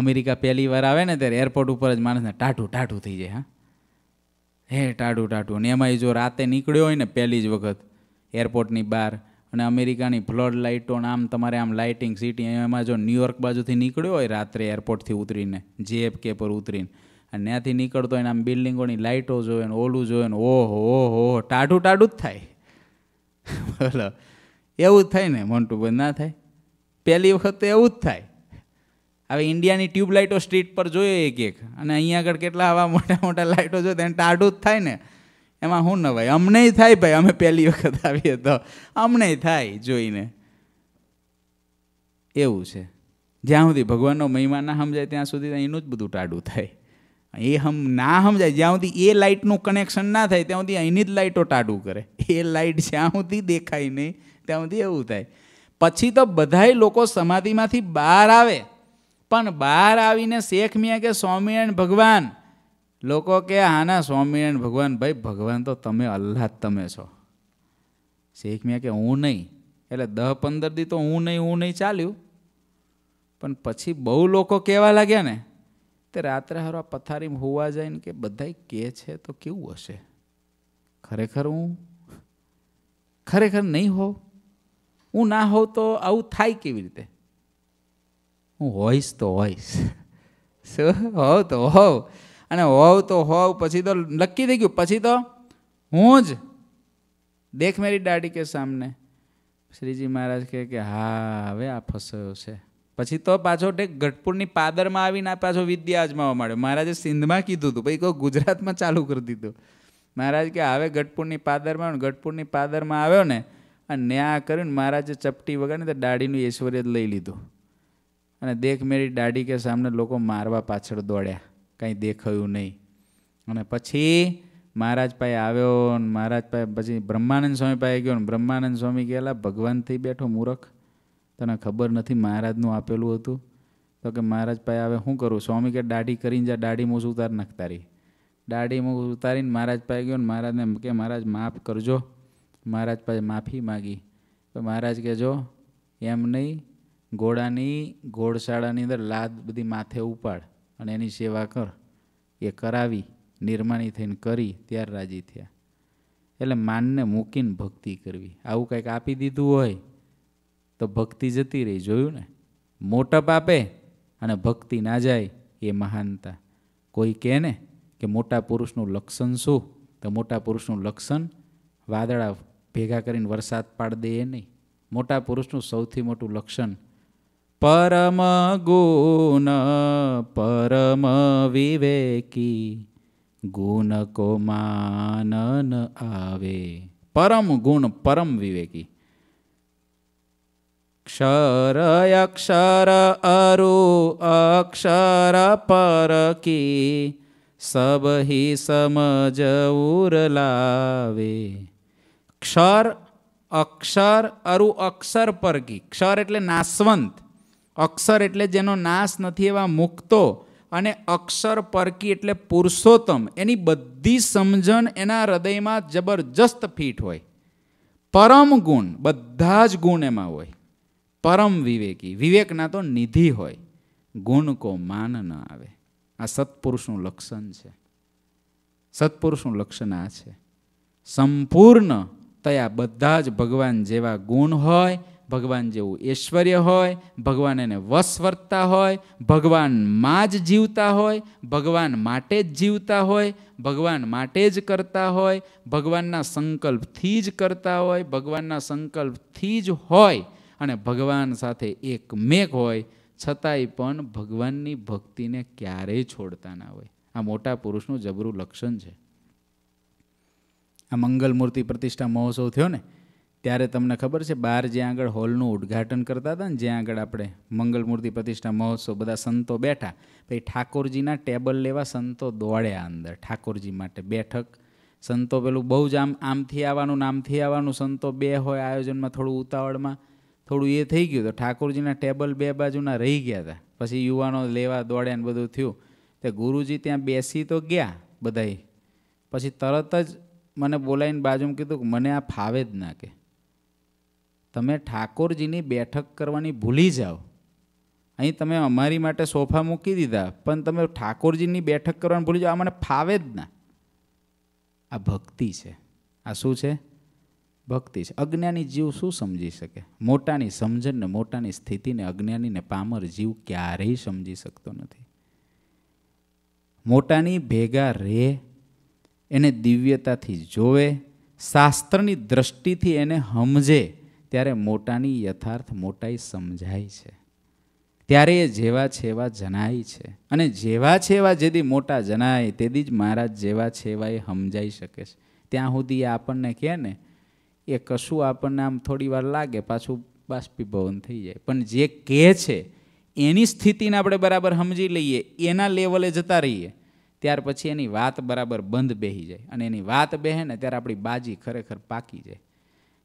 અમેરિકા પહેલી વાર આવે ને ત્યારે એરપોર્ટ ઉપર જ માણસને ટાઢું ટાઢું થઈ જાય હા હે ટાઢું ટાઢું અને એમાં જો રાતે નીકળ્યો હોય ને પહેલી જ વખત એરપોર્ટની બહાર અને અમેરિકાની ફ્લડ લાઇટો અને આમ તમારે આમ લાઇટિંગ સિટી એમાં જો ન્યુયોર્ક બાજુથી નીકળ્યો હોય રાત્રે એરપોર્ટથી ઉતરીને કે પર ઉતરીને અને ત્યાંથી નીકળતો હોય આમ બિલ્ડિંગોની લાઇટો જોવે ને ઓલું જોવે ને ઓહો હો ટાઢું ટાઢું જ થાય બોલો એવું જ થાય ને મોન્ટુ બંધ ના થાય પહેલી વખત તો એવું જ થાય હવે ઇન્ડિયાની ટ્યુબલાઇટો સ્ટ્રીટ પર જોઈએ એક એક અને અહીંયા આગળ કેટલા આવા મોટા મોટા લાઇટો જોઈએ એને ટાઢું જ થાય ને એમાં શું ન ભાઈ અમને થાય ભાઈ અમે પહેલી વખત આવીએ તો અમને થાય જોઈને એવું છે જ્યાં સુધી ભગવાનનો મહિમા ના સમજાય ત્યાં સુધી એનું જ બધું ટાઢું થાય એ હમ ના સમજાય જ્યાં સુધી એ લાઇટનું કનેક્શન ના થાય ત્યાં સુધી અહીંની જ લાઇટો ટાડું કરે એ લાઇટ જ્યાં સુધી દેખાય નહીં ત્યાં સુધી એવું થાય પછી તો બધાય લોકો સમાધિમાંથી બહાર આવે પણ બહાર આવીને શેખ મિયા કે સ્વામિનારાયણ ભગવાન લોકો કે આના સ્વામિનારાયણ ભગવાન ભાઈ ભગવાન તો તમે અલ્લાહ તમે છો શેખ મિયા કે હું નહીં એટલે દહ પંદર દી તો હું નહીં હું નહીં ચાલ્યું પણ પછી બહુ લોકો કહેવા લાગ્યા ને તે રાત્રે હરવા આ પથારીમાં હોવા જાય ને કે બધા કહે છે તો કેવું હશે ખરેખર હું ખરેખર નહીં હોઉં હું ના હોઉં તો આવું થાય કેવી રીતે હું હોઈશ તો હોઈશ શું હોવ તો હોવ અને હોવ તો હોવ પછી તો નક્કી થઈ ગયું પછી તો હું જ દેખ મેરી દાડી કે સામને શ્રીજી મહારાજ કહે કે હા હવે આ ફસાયો છે પછી તો પાછો ટેક ગઢપુરની પાદરમાં આવીને પાછો વિદ્યા અજમાવા માંડ્યો મહારાજે સિંધમાં કીધું હતું ભાઈ કહો ગુજરાતમાં ચાલુ કરી દીધું મહારાજ કે આવે ગઢપુરની પાદરમાં ગઢપુરની પાદરમાં આવ્યો ને અને ન્યા કરીને મહારાજે ચપટી વગર ને તો દાઢીનું ઐશ્વર્ય લઈ લીધું અને દેખ મેળી દાઢી કે સામને લોકો મારવા પાછળ દોડ્યા કાંઈ દેખાયું નહીં અને પછી મહારાજ પાસે આવ્યો ને મહારાજ પાસે પછી બ્રહ્માનંદ સ્વામી પાસે ગયો ને બ્રહ્માનંદ સ્વામી ગયેલા ભગવાનથી બેઠો મૂરખ તને ખબર નથી મહારાજનું આપેલું હતું તો કે મહારાજ પાસે હવે શું કરું સ્વામી કે દાઢી કરીને જા દાઢી મૂસ ઉતાર નાખ તારી દાઢી મૂછ ઉતારીને મહારાજ પાસે ગયો ને મહારાજને કે મહારાજ માફ કરજો મહારાજ પાસે માફી માગી તો મહારાજ કે જો એમ નહીં ઘોડાની ઘોડશાળાની અંદર લાદ બધી માથે ઉપાડ અને એની સેવા કર એ કરાવી નિર્માણી થઈને કરી ત્યાર રાજી થયા એટલે માનને મૂકીને ભક્તિ કરવી આવું કંઈક આપી દીધું હોય તો ભક્તિ જતી રહી જોયું ને મોટપ આપે અને ભક્તિ ના જાય એ મહાનતા કોઈ કહે ને કે મોટા પુરુષનું લક્ષણ શું તો મોટા પુરુષનું લક્ષણ વાદળા ભેગા કરીને વરસાદ પાડ દે એ નહીં મોટા પુરુષનું સૌથી મોટું લક્ષણ પરમ ગુણ પરમ વિવેકી ગુણ કો માનન આવે પરમ ગુણ પરમ વિવેકી ક્ષર અક્ષર અરુ અક્ષર પરકી કી સબહી સમજ ઉરલાવે ક્ષર અક્ષર અરુ અક્ષર પરકી ક્ષર એટલે નાસવંત અક્ષર એટલે જેનો નાશ નથી એવા મુક્તો અને અક્ષર પરકી એટલે પુરુષોત્તમ એની બધી સમજણ એના હૃદયમાં જબરજસ્ત ફીટ હોય પરમ ગુણ બધા જ ગુણ એમાં હોય પરમ વિવેકી વિવેકના તો નિધિ હોય ગુણ કો માન ન આવે આ સત્પુરુષનું લક્ષણ છે સત્પુરુષનું લક્ષણ આ છે સંપૂર્ણ તયા બધા જ ભગવાન જેવા ગુણ હોય ભગવાન જેવું ઐશ્વર્ય હોય ભગવાન એને વશ વર્તા હોય ભગવાનમાં જ જીવતા હોય ભગવાન માટે જ જીવતા હોય ભગવાન માટે જ કરતા હોય ભગવાનના સંકલ્પથી જ કરતા હોય ભગવાનના સંકલ્પથી જ હોય અને ભગવાન સાથે એક મેક હોય છતાંય પણ ભગવાનની ભક્તિને ક્યારેય છોડતા ના હોય આ મોટા પુરુષનું જબરું લક્ષણ છે આ મંગલમૂર્તિ પ્રતિષ્ઠા મહોત્સવ થયો ને ત્યારે તમને ખબર છે બહાર જ્યાં આગળ હોલનું ઉદ્ઘાટન કરતા હતા ને જ્યાં આગળ આપણે મંગલમૂર્તિ પ્રતિષ્ઠા મહોત્સવ બધા સંતો બેઠા પછી ઠાકોરજીના ટેબલ લેવા સંતો દોડ્યા અંદર ઠાકોરજી માટે બેઠક સંતો પેલું બહુ જ આમ આમથી આવવાનું નામથી આવવાનું સંતો બે હોય આયોજનમાં થોડું ઉતાવળમાં થોડું એ થઈ ગયું તો ઠાકોરજીના ટેબલ બે બાજુના રહી ગયા હતા પછી યુવાનો લેવા દોડ્યા ને બધું થયું તે ગુરુજી ત્યાં બેસી તો ગયા બધાએ પછી તરત જ મને બોલાવીને બાજુમાં કીધું કે મને આ ફાવે જ ના કે તમે ઠાકોરજીની બેઠક કરવાની ભૂલી જાઓ અહીં તમે અમારી માટે સોફા મૂકી દીધા પણ તમે ઠાકોરજીની બેઠક કરવાની ભૂલી જાઓ આ મને ફાવે જ ના આ ભક્તિ છે આ શું છે ભક્તિ છે અજ્ઞાની જીવ શું સમજી શકે મોટાની સમજણને મોટાની સ્થિતિને અજ્ઞાનીને પામર જીવ ક્યારેય સમજી શકતો નથી મોટાની ભેગા રહે એને દિવ્યતાથી જોવે શાસ્ત્રની દ્રષ્ટિથી એને સમજે ત્યારે મોટાની યથાર્થ મોટાઈ સમજાય છે ત્યારે એ જેવા છેવા જણાય છે અને જેવા છેવા જેદી મોટા જણાય તેદી જ મહારાજ જેવા છેવા એ સમજાઈ શકે છે ત્યાં સુધી એ આપણને કહે ને એ કશું આપણને આમ થોડી વાર લાગે પાછું બાષ્પીભવન થઈ જાય પણ જે કહે છે એની સ્થિતિને આપણે બરાબર સમજી લઈએ એના લેવલે જતા રહીએ ત્યાર પછી એની વાત બરાબર બંધ બેહી જાય અને એની વાત બેહે ને ત્યારે આપણી બાજી ખરેખર પાકી જાય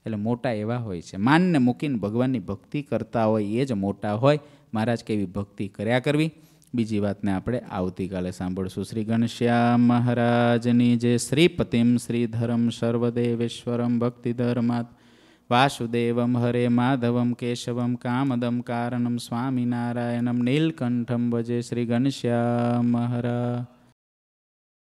એટલે મોટા એવા હોય છે માનને મૂકીને ભગવાનની ભક્તિ કરતા હોય એ જ મોટા હોય મહારાજ કેવી ભક્તિ કર્યા કરવી બીજી વાતને આપણે આવતીકાલે સાંભળશું શ્રી ઘનશ્યામ મહારાજની જે શ્રીપતિમ શ્રીધરમ સર્વદેવેશ્વરમ ભક્તિધર્માત વાસુદેવમ હરે માધવમ કેશવમ કામદમ કારણમ સ્વામિનારાયણમ નીલકંઠમ ભજે શ્રી ઘનશ્યામ મહારાજ